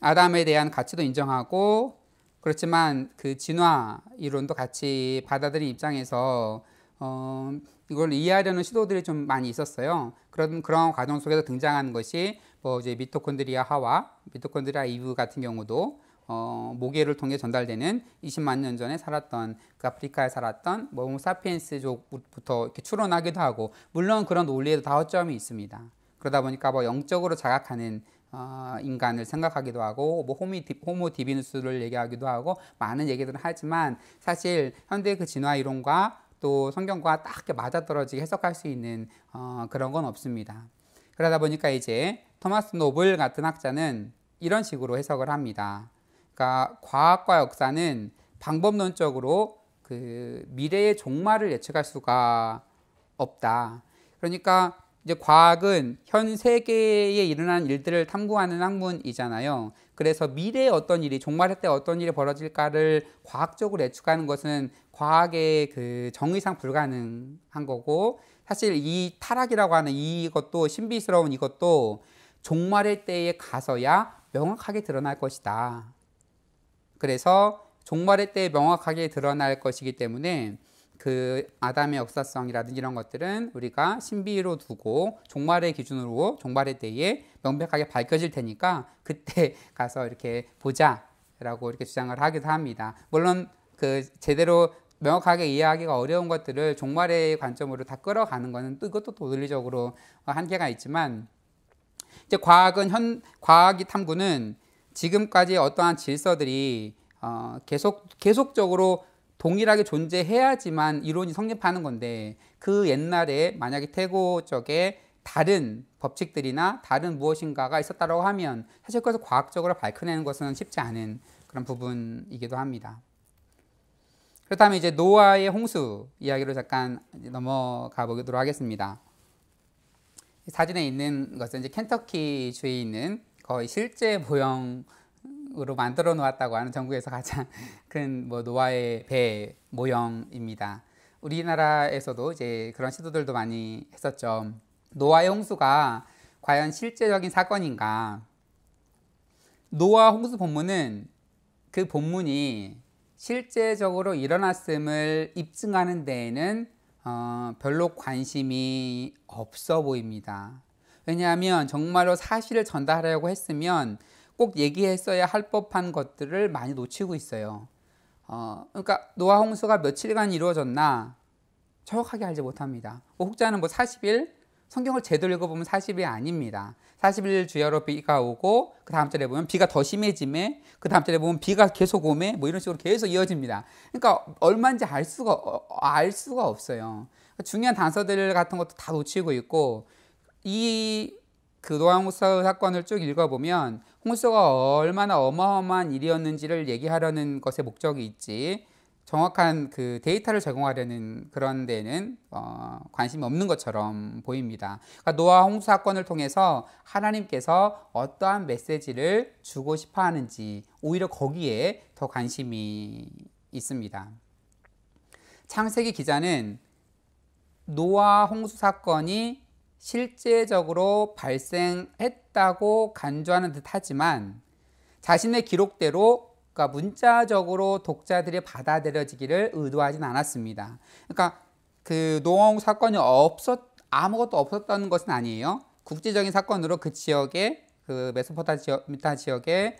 S1: 아담에 대한 가치도 인정하고 그렇지만 그 진화 이론도 같이 받아들인 입장에서 어, 이걸 이해하려는 시도들이 좀 많이 있었어요. 그런 그런 과정 속에서 등장한 것이 뭐 이제 미토콘드리아 하와, 미토콘드리아 이브 같은 경우도 어, 모계를 통해 전달되는 20만 년 전에 살았던 그 아프리카에 살았던 모 뭐 뭐 사피엔스족부터 이렇게 추론하기도 하고 물론 그런 논리에도 다허점이 있습니다. 그러다 보니까 뭐 영적으로 자각하는 어, 인간을 생각하기도 하고 뭐 호미, 디, 호모 디비누스를 얘기하기도 하고 많은 얘기들을 하지만 사실 현대 그 진화 이론과 또 성경과 딱 맞아떨어지게 해석할 수 있는 어, 그런 건 없습니다. 그러다 보니까 이제 토마스 노블 같은 학자는 이런 식으로 해석을 합니다. 그러니까 과학과 역사는 방법론적으로 그 미래의 종말을 예측할 수가 없다. 그러니까 이제 과학은 현 세계에 일어난 일들을 탐구하는 학문이잖아요. 그래서 미래에 어떤 일이 종말할 때 어떤 일이 벌어질까를 과학적으로 예측하는 것은 과학의 그 정의상 불가능한 거고 사실 이 타락이라고 하는 이것도 신비스러운 이것도 종말의 때에 가서야 명확하게 드러날 것이다. 그래서 종말의 때에 명확하게 드러날 것이기 때문에 그 아담의 역사성이라든지 이런 것들은 우리가 신비로 두고 종말의 기준으로 종말의 때에 명백하게 밝혀질 테니까 그때 *laughs* 가서 이렇게 보자라고 이렇게 주장을 하기도 합니다. 물론 그 제대로 명확하게 이해하기가 어려운 것들을 종말의 관점으로 다 끌어가는 것은 또 이것도 도 논리적으로 한계가 있지만 이제 과학은 현 과학이 탐구는 지금까지 어떠한 질서들이 어, 계속 계속적으로 동일하게 존재해야지만 이론이 성립하는 건데 그 옛날에 만약에 태고 쪽에 다른 법칙들이나 다른 무엇인가가 있었다고 하면 사실 그것을 과학적으로 밝혀내는 것은 쉽지 않은 그런 부분이기도 합니다. 그렇다면 이제 노아의 홍수 이야기로 잠깐 넘어가 보도록 하겠습니다. 사진에 있는 것은 이제 켄터키 주에 있는 거의 실제 모형으로 만들어 놓았다고 하는 전국에서 가장 *laughs* 큰뭐 노아의 배 모형입니다. 우리나라에서도 이제 그런 시도들도 많이 했었죠. 노아의 홍수가 과연 실제적인 사건인가? 노아 홍수 본문은 그 본문이 실제적으로 일어났음을 입증하는 데에는 어, 별로 관심이 없어 보입니다. 왜냐하면 정말로 사실을 전달하려고 했으면 꼭 얘기했어야 할 법한 것들을 많이 놓치고 있어요. 어, 그러니까 노아 홍수가 며칠간 이루어졌나 정확하게 알지 못합니다. 뭐 혹자는 뭐 40일 성경을 제대로 읽어보면 40일이 아닙니다. 40일 주야로 비가 오고 그 다음 달에 보면 비가 더 심해짐에 그 다음 달에 보면 비가 계속 오매 뭐 이런 식으로 계속 이어집니다. 그러니까 얼마인지 알 수가 어, 알 수가 없어요. 중요한 단서들 같은 것도 다 놓치고 있고 이 그동안 홍수 사건을 쭉 읽어보면 홍수가 얼마나 어마어마한 일이었는지를 얘기하려는 것의 목적이 있지 정확한 그 데이터를 제공하려는 그런 데는 어, 관심이 없는 것처럼 보입니다. 그러니까 노아 홍수 사건을 통해서 하나님께서 어떠한 메시지를 주고 싶어 하는지 오히려 거기에 더 관심이 있습니다. 창세기 기자는 노아 홍수 사건이 실제적으로 발생했다고 간주하는 듯 하지만 자신의 기록대로 그러니까 문자적으로 독자들이 받아들여지기를 의도하진 않았습니다. 그러니까 그 노홍 사건이 없었 아무것도 없었다는 것은 아니에요. 국제적인 사건으로 그 지역에 그 메소포타미타 지역에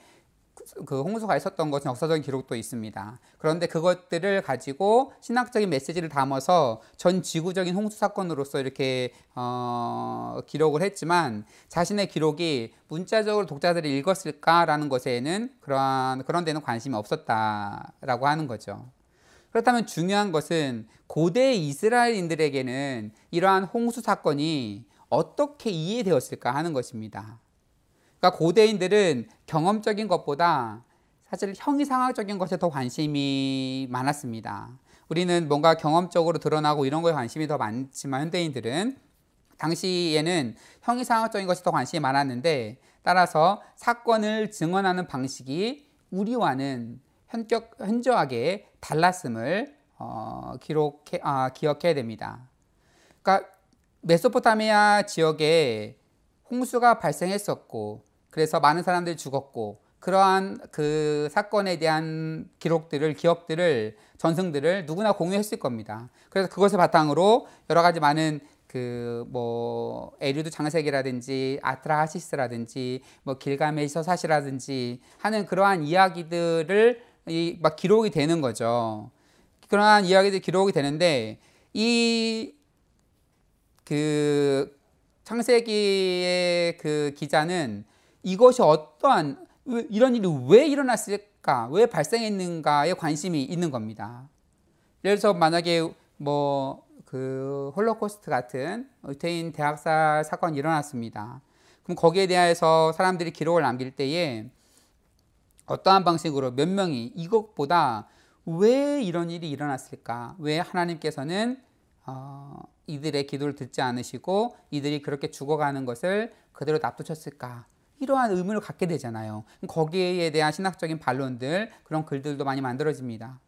S1: 그 홍수가 있었던 것은 역사적인 기록도 있습니다. 그런데 그것들을 가지고 신학적인 메시지를 담아서 전 지구적인 홍수 사건으로서 이렇게 어, 기록을 했지만 자신의 기록이 문자적으로 독자들이 읽었을까라는 것에는 그러한 그런 데는 관심이 없었다라고 하는 거죠. 그렇다면 중요한 것은 고대 이스라엘인들에게는 이러한 홍수 사건이 어떻게 이해되었을까 하는 것입니다. 그러니까 고대인들은 경험적인 것보다 사실 형이상학적인 것에 더 관심이 많았습니다. 우리는 뭔가 경험적으로 드러나고 이런 거에 관심이 더 많지만 현대인들은 당시에는 형이상학적인 것이 더 관심이 많았는데 따라서 사건을 증언하는 방식이 우리와는 현격, 현저하게 달랐음을 어, 기록해, 아, 기억해야 됩니다. 그러니까 메소포타미아 지역에 홍수가 발생했었고 그래서 많은 사람들이 죽었고 그러한 그 사건에 대한 기록들을 기억들을 전승들을 누구나 공유했을 겁니다. 그래서 그것을 바탕으로 여러 가지 많은 그 뭐 에류드 장세기라든지 아트라하시스라든지 뭐 길가메 서사시라든지 하는 그러한 이야기들을 이막 기록이 되는 거죠. 그러한 이야기들 기록이 되는데 이 그 창세기의 그 기자는 이것이 어떠한 이런 일이 왜 일어났을까, 왜 발생했는가에 관심이 있는 겁니다. 예를 들어서 만약에 뭐 그 홀로코스트 같은 유태인 대학살 사건이 일어났습니다. 그럼 거기에 대해서 사람들이 기록을 남길 때에 어떠한 방식으로 몇 명이 이것보다 왜 이런 일이 일어났을까? 왜 하나님께서는 어, 이들의 기도를 듣지 않으시고 이들이 그렇게 죽어가는 것을 그대로 놔두셨을까? 이러한 의문을 갖게 되잖아요. 거기에 대한 신학적인 반론들 그런 글들도 많이 만들어집니다.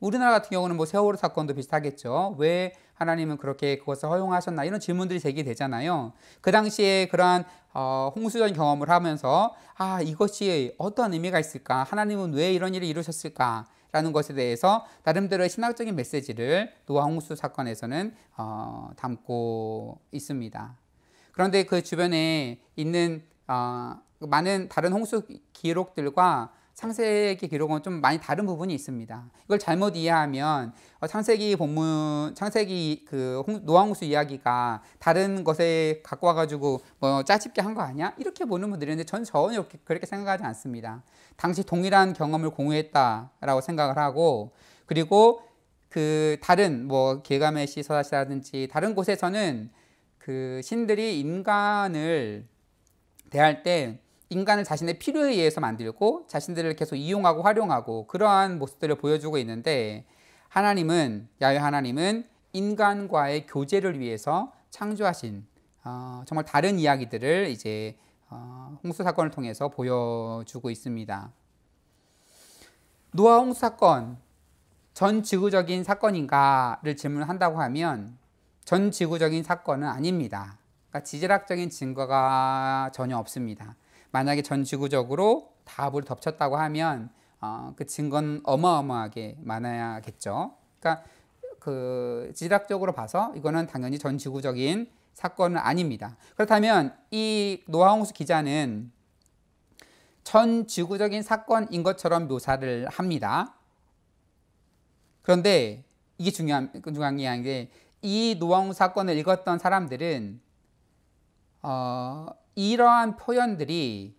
S1: 우리나라 같은 경우는 뭐 세월호 사건도 비슷하겠죠. 왜 하나님은 그렇게 그것을 허용하셨나 이런 질문들이 제기되잖아요. 그 당시에 그러한 어, 홍수전 경험을 하면서 아 이것이 어떤 의미가 있을까? 하나님은 왜 이런 일을 이루셨을까? 라는 것에 대해서 나름대로의 신학적인 메시지를 노아 홍수 사건에서는 어, 담고 있습니다. 그런데 그 주변에 있는 아, 많은 다른 홍수 기록들과 창세기 기록은 좀 많이 다른 부분이 있습니다. 이걸 잘못 이해하면 창세기 어, 본문, 창세기 그노아수 이야기가 다른 것에 갖고 와가지고 뭐 짜집게 한 거 아니야? 이렇게 보는 분들이 있는데 전 전혀 그렇게 생각하지 않습니다. 당시 동일한 경험을 공유했다라고 생각을 하고 그리고 그 다른 뭐 길가메시 서사시라든지 다른 곳에서는 그 신들이 인간을 대할 때 인간을 자신의 필요에 의해서 만들고 자신들을 계속 이용하고 활용하고 그러한 모습들을 보여주고 있는데 하나님은 야외 하나님은 인간과의 교제를 위해서 창조하신 어, 정말 다른 이야기들을 이제 어, 홍수 사건을 통해서 보여주고 있습니다. 노아 홍수 사건 전 지구적인 사건인가를 질문한다고 하면 전 지구적인 사건은 아닙니다. 그러니까 지질학적인 증거가 전혀 없습니다. 만약에 전 지구적으로 다불 덮쳤다고 하면 어, 그 증거는 어마어마하게 많아야겠죠. 그러니까 그 지질학적으로 봐서 이거는 당연히 전 지구적인 사건은 아닙니다. 그렇다면 이 노하홍수 기자는 전 지구적인 사건인 것처럼 묘사를 합니다. 그런데 이게 중요한, 중요한 게 아닌 게이 노하홍 사건을 읽었던 사람들은 어, 이러한 표현들이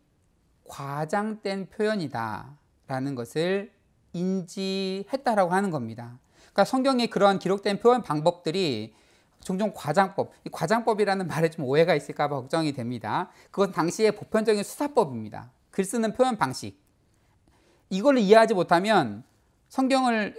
S1: 과장된 표현이다라는 것을 인지했다라고 하는 겁니다. 그러니까 성경에 그러한 기록된 표현 방법들이 종종 과장법, 이 과장법이라는 말에 좀 오해가 있을까 봐 걱정이 됩니다. 그건 당시의 보편적인 수사법입니다. 글 쓰는 표현 방식. 이걸 이해하지 못하면 성경을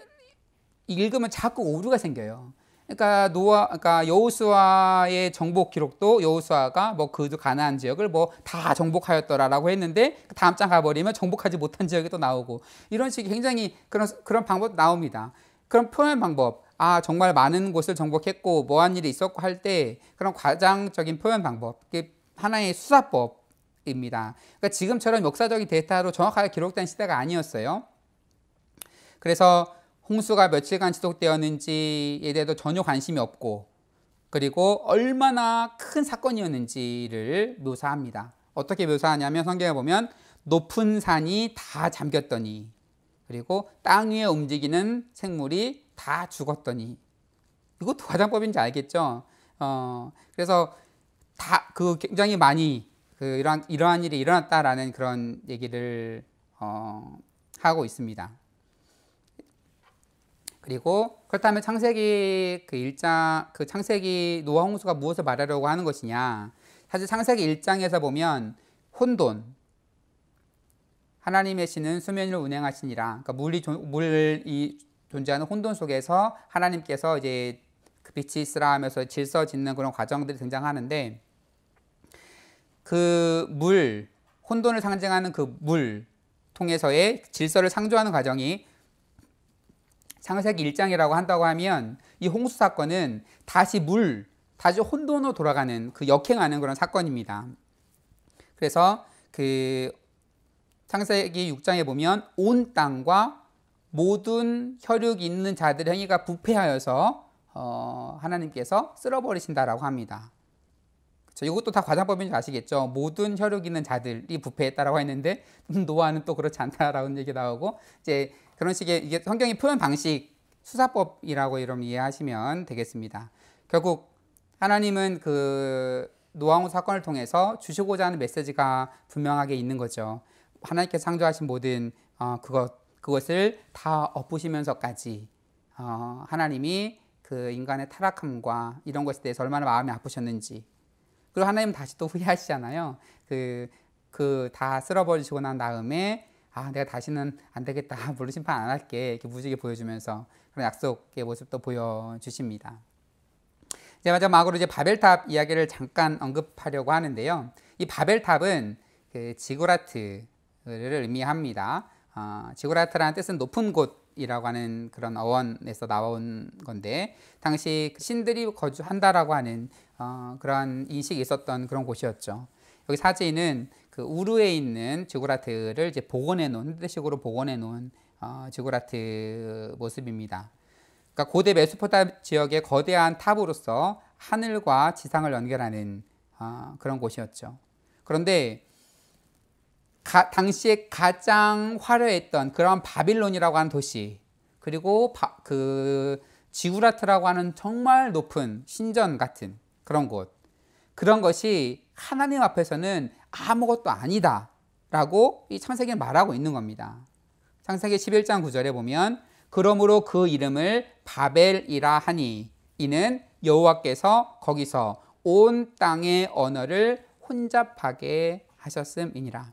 S1: 읽으면 자꾸 오류가 생겨요. 그러니까 노아, 그러니까 여호수아의 정복 기록도 여호수아가 뭐 그 가나안 지역을 뭐 다 정복하였더라라고 했는데 그 다음 장 가버리면 정복하지 못한 지역이 또 나오고 이런 식의 굉장히 그런 그런 방법 나옵니다. 그런 표현 방법. 아 정말 많은 곳을 정복했고 뭐 한 일이 있었고 할 때 그런 과장적인 표현 방법. 이게 하나의 수사법입니다. 그러니까 지금처럼 역사적인 데이터로 정확하게 기록된 시대가 아니었어요. 그래서 홍수가 며칠간 지속되었는지에 대해서 전혀 관심이 없고 그리고 얼마나 큰 사건이었는지를 묘사합니다. 어떻게 묘사하냐면 성경에 보면 높은 산이 다 잠겼더니 그리고 땅 위에 움직이는 생물이 다 죽었더니 이것도 과장법인지 알겠죠? 어, 그래서 다 그 굉장히 많이 그 이러한, 이러한 일이 일어났다라는 그런 얘기를 어, 하고 있습니다. 그리고 그렇다면 창세기 그 1장 그 창세기 노아 홍수가 무엇을 말하려고 하는 것이냐? 사실 창세기 1장에서 보면 혼돈 하나님의 신은 수면을 운행하시니라. 그러니까 물이 물이 존재하는 혼돈 속에서 하나님께서 이제 그 빛이 있으라 하면서 질서 짓는 그런 과정들이 등장하는데 그 물, 혼돈을 상징하는 그 물 통해서의 질서를 상조하는 과정이 창세기 1장이라고 한다고 하면 이 홍수 사건은 다시 물, 다시 혼돈으로 돌아가는 그 역행하는 그런 사건입니다. 그래서 그 창세기 6장에 보면 온 땅과 모든 혈육 있는 자들 행위가 부패하여서 어, 하나님께서 쓸어버리신다라고 합니다. 이것도 다 과장법인 줄 아시겠죠? 모든 혈육 있는 자들이 부패했다라고 했는데 음, 노아는 또 그렇지 않다라는 얘기 나오고 이제 그런 식의 이게 성경의 표현 방식 수사법이라고 이런 이해하시면 되겠습니다. 결국 하나님은 그 노아홍 사건을 통해서 주시고자 하는 메시지가 분명하게 있는 거죠. 하나님께서 창조하신 모든 어, 그것 그것을 다 엎으시면서까지 어, 하나님이 그 인간의 타락함과 이런 것에 대해서 얼마나 마음이 아프셨는지 그리고 하나님 다시 또 후회하시잖아요. 그 그 다 쓸어버리시고 난 다음에 아 내가 다시는 안 되겠다 *laughs* 물론 심판 안 할게 이렇게 무지개 보여주면서 그런 약속의 모습도 보여주십니다. 이제 마지막으로 이제 바벨탑 이야기를 잠깐 언급하려고 하는데요. 이 바벨탑은 그 지구라트를 의미합니다. 어, 지구라트라는 뜻은 높은 곳이라고 하는 그런 어원에서 나온 건데 당시 신들이 거주한다라고 하는 어, 그런 인식이 있었던 그런 곳이었죠. 여기 사진은 그 우루에 있는 지구라트를 이제 복원해 놓은 현대식으로 복원해 놓은 어, 지구라트 모습입니다. 그러니까 고대 메소포타 지역의 거대한 탑으로서 하늘과 지상을 연결하는 어, 그런 곳이었죠. 그런데 가, 당시에 가장 화려했던 그런 바빌론이라고 하는 도시 그리고 바, 그 지구라트라고 하는 정말 높은 신전 같은 그런 곳 그런 것이 하나님 앞에서는 아무것도 아니다. 라고 이 창세기는 말하고 있는 겁니다. 창세기 11장 9절에 보면 그러므로 그 이름을 바벨이라 하니 이는 여호와께서 거기서 온 땅의 언어를 혼잡하게 하셨음이니라.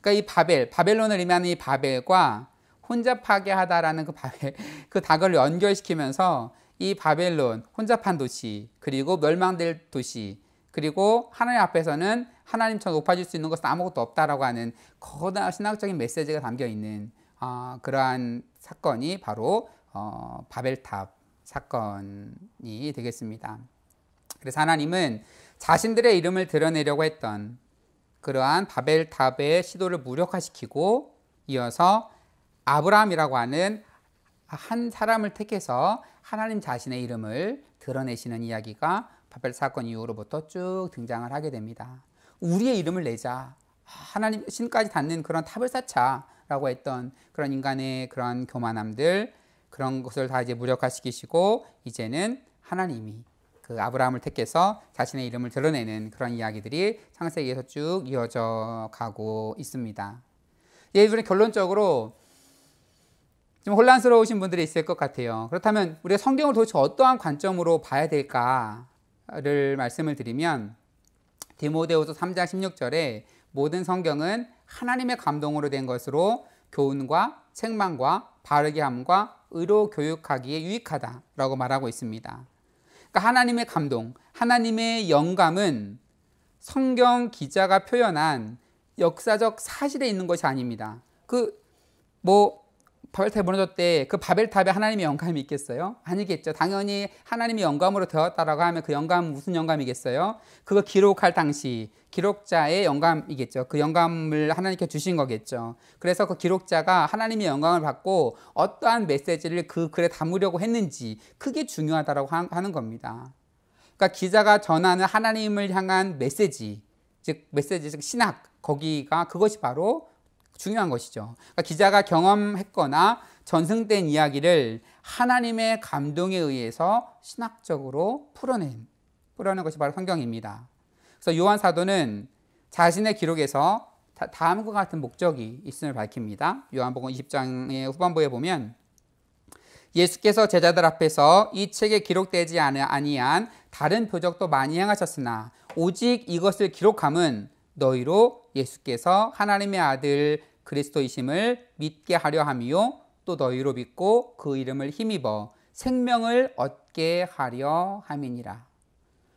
S1: 그러니까 이 바벨, 바벨론을 의미하는 이 바벨과 혼잡하게 하다라는 그 바벨, *laughs* 그 닭을 연결시키면서 이 바벨론, 혼잡한 도시, 그리고 멸망될 도시, 그리고 하나님 앞에서는 하나님처럼 높아질 수 있는 것은 아무것도 없다라고 하는 거대한 신학적인 메시지가 담겨 있는 어, 그러한 사건이 바로 어, 바벨탑 사건이 되겠습니다. 그래서 하나님은 자신들의 이름을 드러내려고 했던 그러한 바벨탑의 시도를 무력화시키고 이어서 아브라함이라고 하는 한 사람을 택해서 하나님 자신의 이름을 드러내시는 이야기가 바벨 사건 이후로부터 쭉 등장을 하게 됩니다. 우리의 이름을 내자. 하나님 신까지 닿는 그런 탑을 쌓자라고 했던 그런 인간의 그런 교만함들 그런 것을 다 이제 무력화시키시고 이제는 하나님이 그 아브라함을 택해서 자신의 이름을 드러내는 그런 이야기들이 창세기에서 쭉 이어져 가고 있습니다. 예를 결론적으로 좀 혼란스러우신 분들이 있을 것 같아요. 그렇다면 우리가 성경을 도대체 어떠한 관점으로 봐야 될까? 를 말씀을 드리면 디모데후서 3장 16절에 모든 성경은 하나님의 감동으로 된 것으로 교훈과 책망과 바르게 함과 의로 교육하기에 유익하다라고 말하고 있습니다. 그러니까 하나님의 감동, 하나님의 영감은 성경 기자가 표현한 역사적 사실에 있는 것이 아닙니다. 그뭐 바벨탑을 무너졌대 그 바벨탑에 하나님의 영감이 있겠어요? 아니겠죠. 당연히 하나님의 영감으로 되었다라고 하면 그 영감 무슨 영감이겠어요? 그거 기록할 당시 기록자의 영감이겠죠. 그 영감을 하나님께 주신 거겠죠. 그래서 그 기록자가 하나님의 영감을 받고 어떠한 메시지를 그 글에 담으려고 했는지 크게 중요하다라고 하는 겁니다. 그러니까 기자가 전하는 하나님을 향한 메시지, 즉 메시지, 즉 신학 거기가 그것이 바로 중요한 것이죠. 그러니까 기자가 경험했거나 전승된 이야기를 하나님의 감동에 의해서 신학적으로 풀어낸, 풀어낸 것이 바로 성경입니다. 그래서 요한 사도는 자신의 기록에서 다음과 같은 목적이 있음을 밝힙니다. 요한복음 20장의 후반부에 보면 예수께서 제자들 앞에서 이 책에 기록되지 아니한 다른 표적도 많이 행하셨으나 오직 이것을 기록함은 너희로 예수께서 하나님의 아들 그리스도이심을 믿게 하려 함이요 또 너희로 믿고 그 이름을 힘입어 생명을 얻게 하려 함이니라.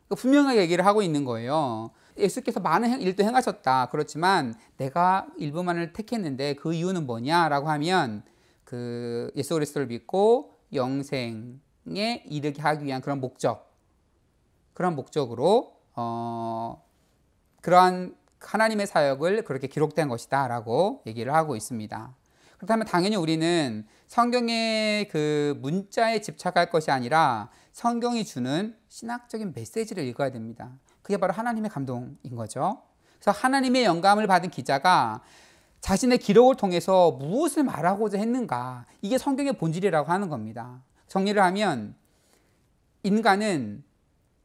S1: 그러니까 분명하게 얘기를 하고 있는 거예요. 예수께서 많은 일도 행하셨다. 그렇지만 내가 일부만을 택했는데 그 이유는 뭐냐라고 하면 그 예수 그리스도를 믿고 영생에 이르게 하기 위한 그런 목적, 그런 목적으로 어, 그러한 하나님의 사역을 그렇게 기록된 것이다 라고 얘기를 하고 있습니다. 그렇다면 당연히 우리는 성경의 그 문자에 집착할 것이 아니라 성경이 주는 신학적인 메시지를 읽어야 됩니다. 그게 바로 하나님의 감동인 거죠. 그래서 하나님의 영감을 받은 기자가 자신의 기록을 통해서 무엇을 말하고자 했는가. 이게 성경의 본질이라고 하는 겁니다. 정리를 하면 인간은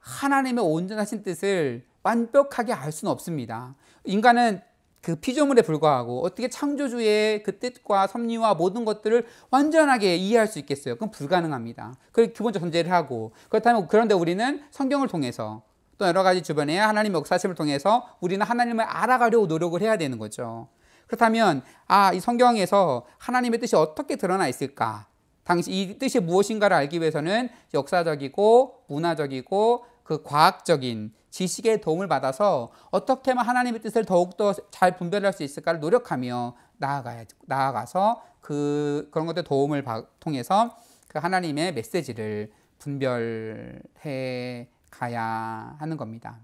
S1: 하나님의 온전하신 뜻을 완벽하게 알 수는 없습니다. 인간은 그 피조물에 불과하고 어떻게 창조주의 그 뜻과 섭리와 모든 것들을 완전하게 이해할 수 있겠어요? 그건 불가능합니다. 그 기본적 전제를 하고 그렇다면 그런데 우리는 성경을 통해서 또 여러 가지 주변에 하나님의 역사심을 통해서 우리는 하나님을 알아가려고 노력을 해야 되는 거죠. 그렇다면 아이 성경에서 하나님의 뜻이 어떻게 드러나 있을까? 당시 이 뜻이 무엇인가를 알기 위해서는 역사적이고 문화적이고 그 과학적인 지식의 도움을 받아서 어떻게 하면 하나님의 뜻을 더욱더 잘 분별할 수 있을까를 노력하며 나아가야, 나아가서 그, 그런 것들 도움을 바, 통해서 그 하나님의 메시지를 분별해 가야 하는 겁니다.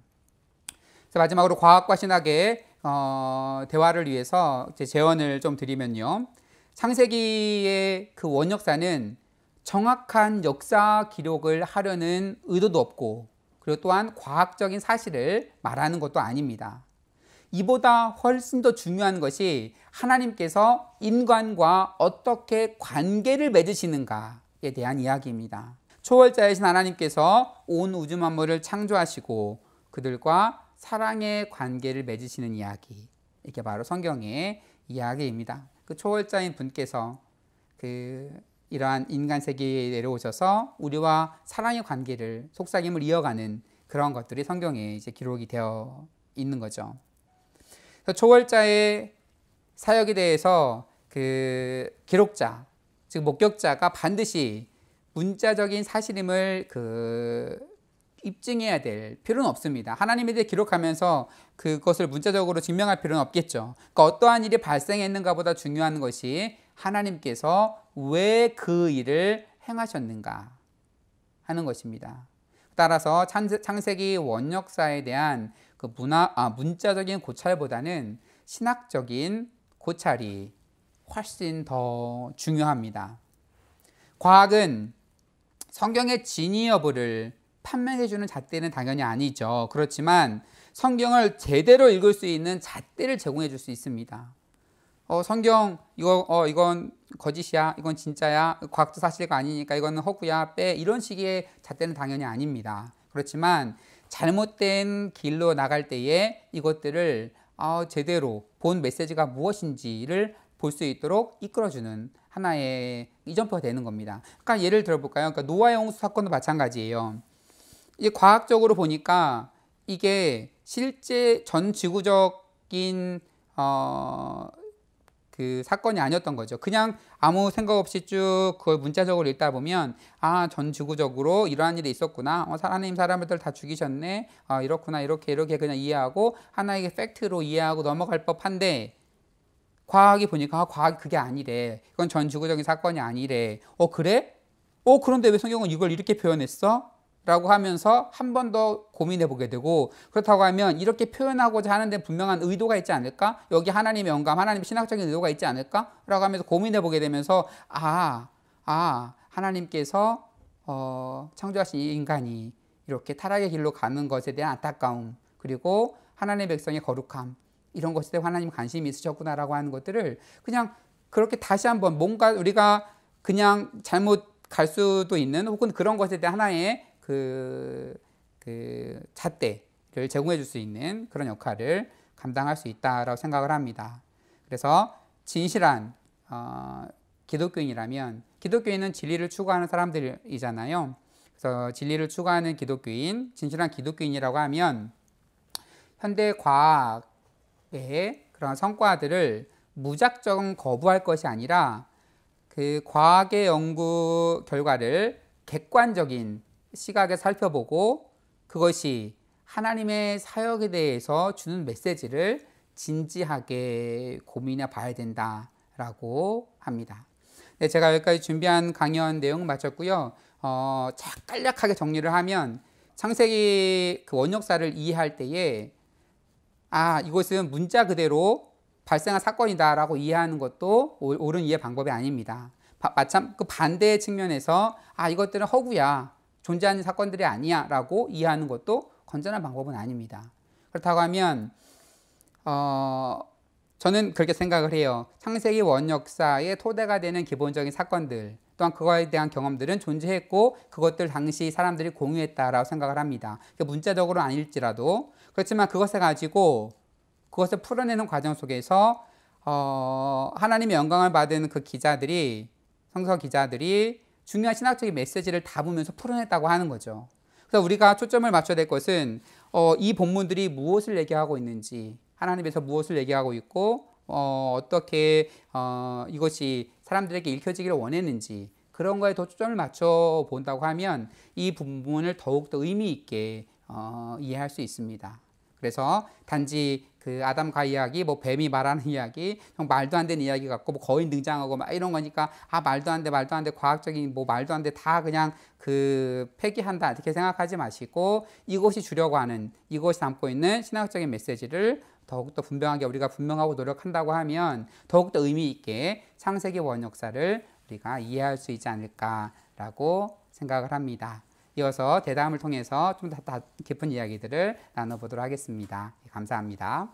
S1: 그래서 마지막으로 과학과 신학의 어, 대화를 위해서 제 재원을 좀 드리면요. 창세기의 그 원역사는 정확한 역사 기록을 하려는 의도도 없고 그리고 또한 과학적인 사실을 말하는 것도 아닙니다. 이보다 훨씬 더 중요한 것이 하나님께서 인간과 어떻게 관계를 맺으시는가에 대한 이야기입니다. 초월자이신 하나님께서 온 우주 만물을 창조하시고 그들과 사랑의 관계를 맺으시는 이야기. 이게 바로 성경의 이야기입니다. 그 초월자인 분께서 그 이러한 인간 세계에 내려오셔서 우리와 사랑의 관계를 속삭임을 이어가는 그런 것들이 성경에 이제 기록이 되어 있는 거죠. 초월자의 사역에 대해서 그 기록자, 즉 목격자가 반드시 문자적인 사실임을 그 입증해야 될 필요는 없습니다. 하나님에 대해 기록하면서 그것을 문자적으로 증명할 필요는 없겠죠. 그러니까 어떠한 일이 발생했는가보다 중요한 것이 하나님께서 왜 그 일을 행하셨는가 하는 것입니다. 따라서 창세기 원역사에 대한 그 문화, 아, 문자적인 고찰보다는 신학적인 고찰이 훨씬 더 중요합니다. 과학은 성경의 진위 여부를 판명해주는 잣대는 당연히 아니죠. 그렇지만 성경을 제대로 읽을 수 있는 잣대를 제공해줄 수 있습니다. 어, 성경 이거 어, 이건 거짓이야, 이건 진짜야, 과학적 사실가 아니니까 이거는 허구야, 빼 이런 식의 잣대는 당연히 아닙니다. 그렇지만 잘못된 길로 나갈 때에 이것들을 어, 제대로 본 메시지가 무엇인지를 볼 수 있도록 이끌어주는 하나의 이점표가 되는 겁니다. 그러니까 예를 들어볼까요? 그러니까 노아의 홍수 사건도 마찬가지예요. 이게 과학적으로 보니까 이게 실제 전 지구적인 어, 그 사건이 아니었던 거죠. 그냥 아무 생각 없이 쭉 그걸 문자적으로 읽다 보면 아전 지구적으로 이러한 일이 있었구나. 어, 하나님 사람들 다 죽이셨네. 아 이렇구나 이렇게 이렇게 그냥 이해하고 하나의 팩트로 이해하고 넘어갈 법한데 과학이 보니까 아, 과학이 그게 아니래. 이건 전 지구적인 사건이 아니래. 어 그래? 어 그런데 왜 성경은 이걸 이렇게 표현했어? 라고 하면서 한 번 더 고민해 보게 되고 그렇다고 하면 이렇게 표현하고자 하는데 분명한 의도가 있지 않을까? 여기 하나님의 영감, 하나님의 신학적인 의도가 있지 않을까? 라고 하면서 고민해 보게 되면서 아, 아, 하나님께서 어, 창조하신 인간이 이렇게 타락의 길로 가는 것에 대한 안타까움 그리고 하나님의 백성의 거룩함 이런 것에 대해 하나님 관심이 있으셨구나라고 하는 것들을 그냥 그렇게 다시 한번 뭔가 우리가 그냥 잘못 갈 수도 있는 혹은 그런 것에 대한 하나의 그, 그 잣대를 제공해 줄 수 있는 그런 역할을 감당할 수 있다라고 생각을 합니다. 그래서 진실한 어, 기독교인이라면 기독교인은 진리를 추구하는 사람들이잖아요. 그래서 진리를 추구하는 기독교인, 진실한 기독교인이라고 하면 현대 과학의 그런 성과들을 무작정 거부할 것이 아니라 그 과학의 연구 결과를 객관적인 시각에 살펴보고 그것이 하나님의 사역에 대해서 주는 메시지를 진지하게 고민해 봐야 된다라고 합니다. 네, 제가 여기까지 준비한 강연 내용 마쳤고요. 어, 간략하게 정리를 하면 창세기 그 원역사를 이해할 때에 아, 이것은 문자 그대로 발생한 사건이다라고 이해하는 것도 옳은 이해 방법이 아닙니다. 마참 그 반대의 측면에서 아, 이것들은 허구야. 존재하는 사건들이 아니야 라고 이해하는 것도 건전한 방법은 아닙니다. 그렇다고 하면 어, 저는 그렇게 생각을 해요. 창세기 원역사의 토대가 되는 기본적인 사건들 또한 그거에 대한 경험들은 존재했고 그것들 당시 사람들이 공유했다라고 생각을 합니다. 문자적으로 아닐지라도 그렇지만 그것을 가지고 그것을 풀어내는 과정 속에서 어, 하나님의 영광을 받은 그 기자들이 성서 기자들이 중요한 신학적인 메시지를 담으면서 풀어냈다고 하는 거죠. 그래서 우리가 초점을 맞춰야 될 것은 어, 이 본문들이 무엇을 얘기하고 있는지 하나님에서 무엇을 얘기하고 있고 어, 떻게 어, 이것이 사람들에게 읽혀지기를 원했는지 그런 거에 더 초점을 맞춰 본다고 하면 이 본문을 더욱더 의미 있게 어, 이해할 수 있습니다. 그래서 단지 그 아담과 이야기, 뭐 뱀이 말하는 *laughs* 이야기, 형 말도 안 되는 이야기 같고 뭐 거인 등장하고 막 이런 거니까 아 말도 안 돼, 말도 안 돼, 과학적인 뭐 말도 안 돼 다 그냥 그 폐기한다 이렇게 생각하지 마시고 이것이 주려고 하는 이것이 담고 있는 신학적인 메시지를 더욱더 분명하게 우리가 분명하고 노력한다고 하면 더욱더 의미 있게 창세기 원역사를 우리가 이해할 수 있지 않을까라고 생각을 합니다. 이어서 대담을 통해서 좀 더 깊은 이야기들을 나눠보도록 하겠습니다. 예, 감사합니다.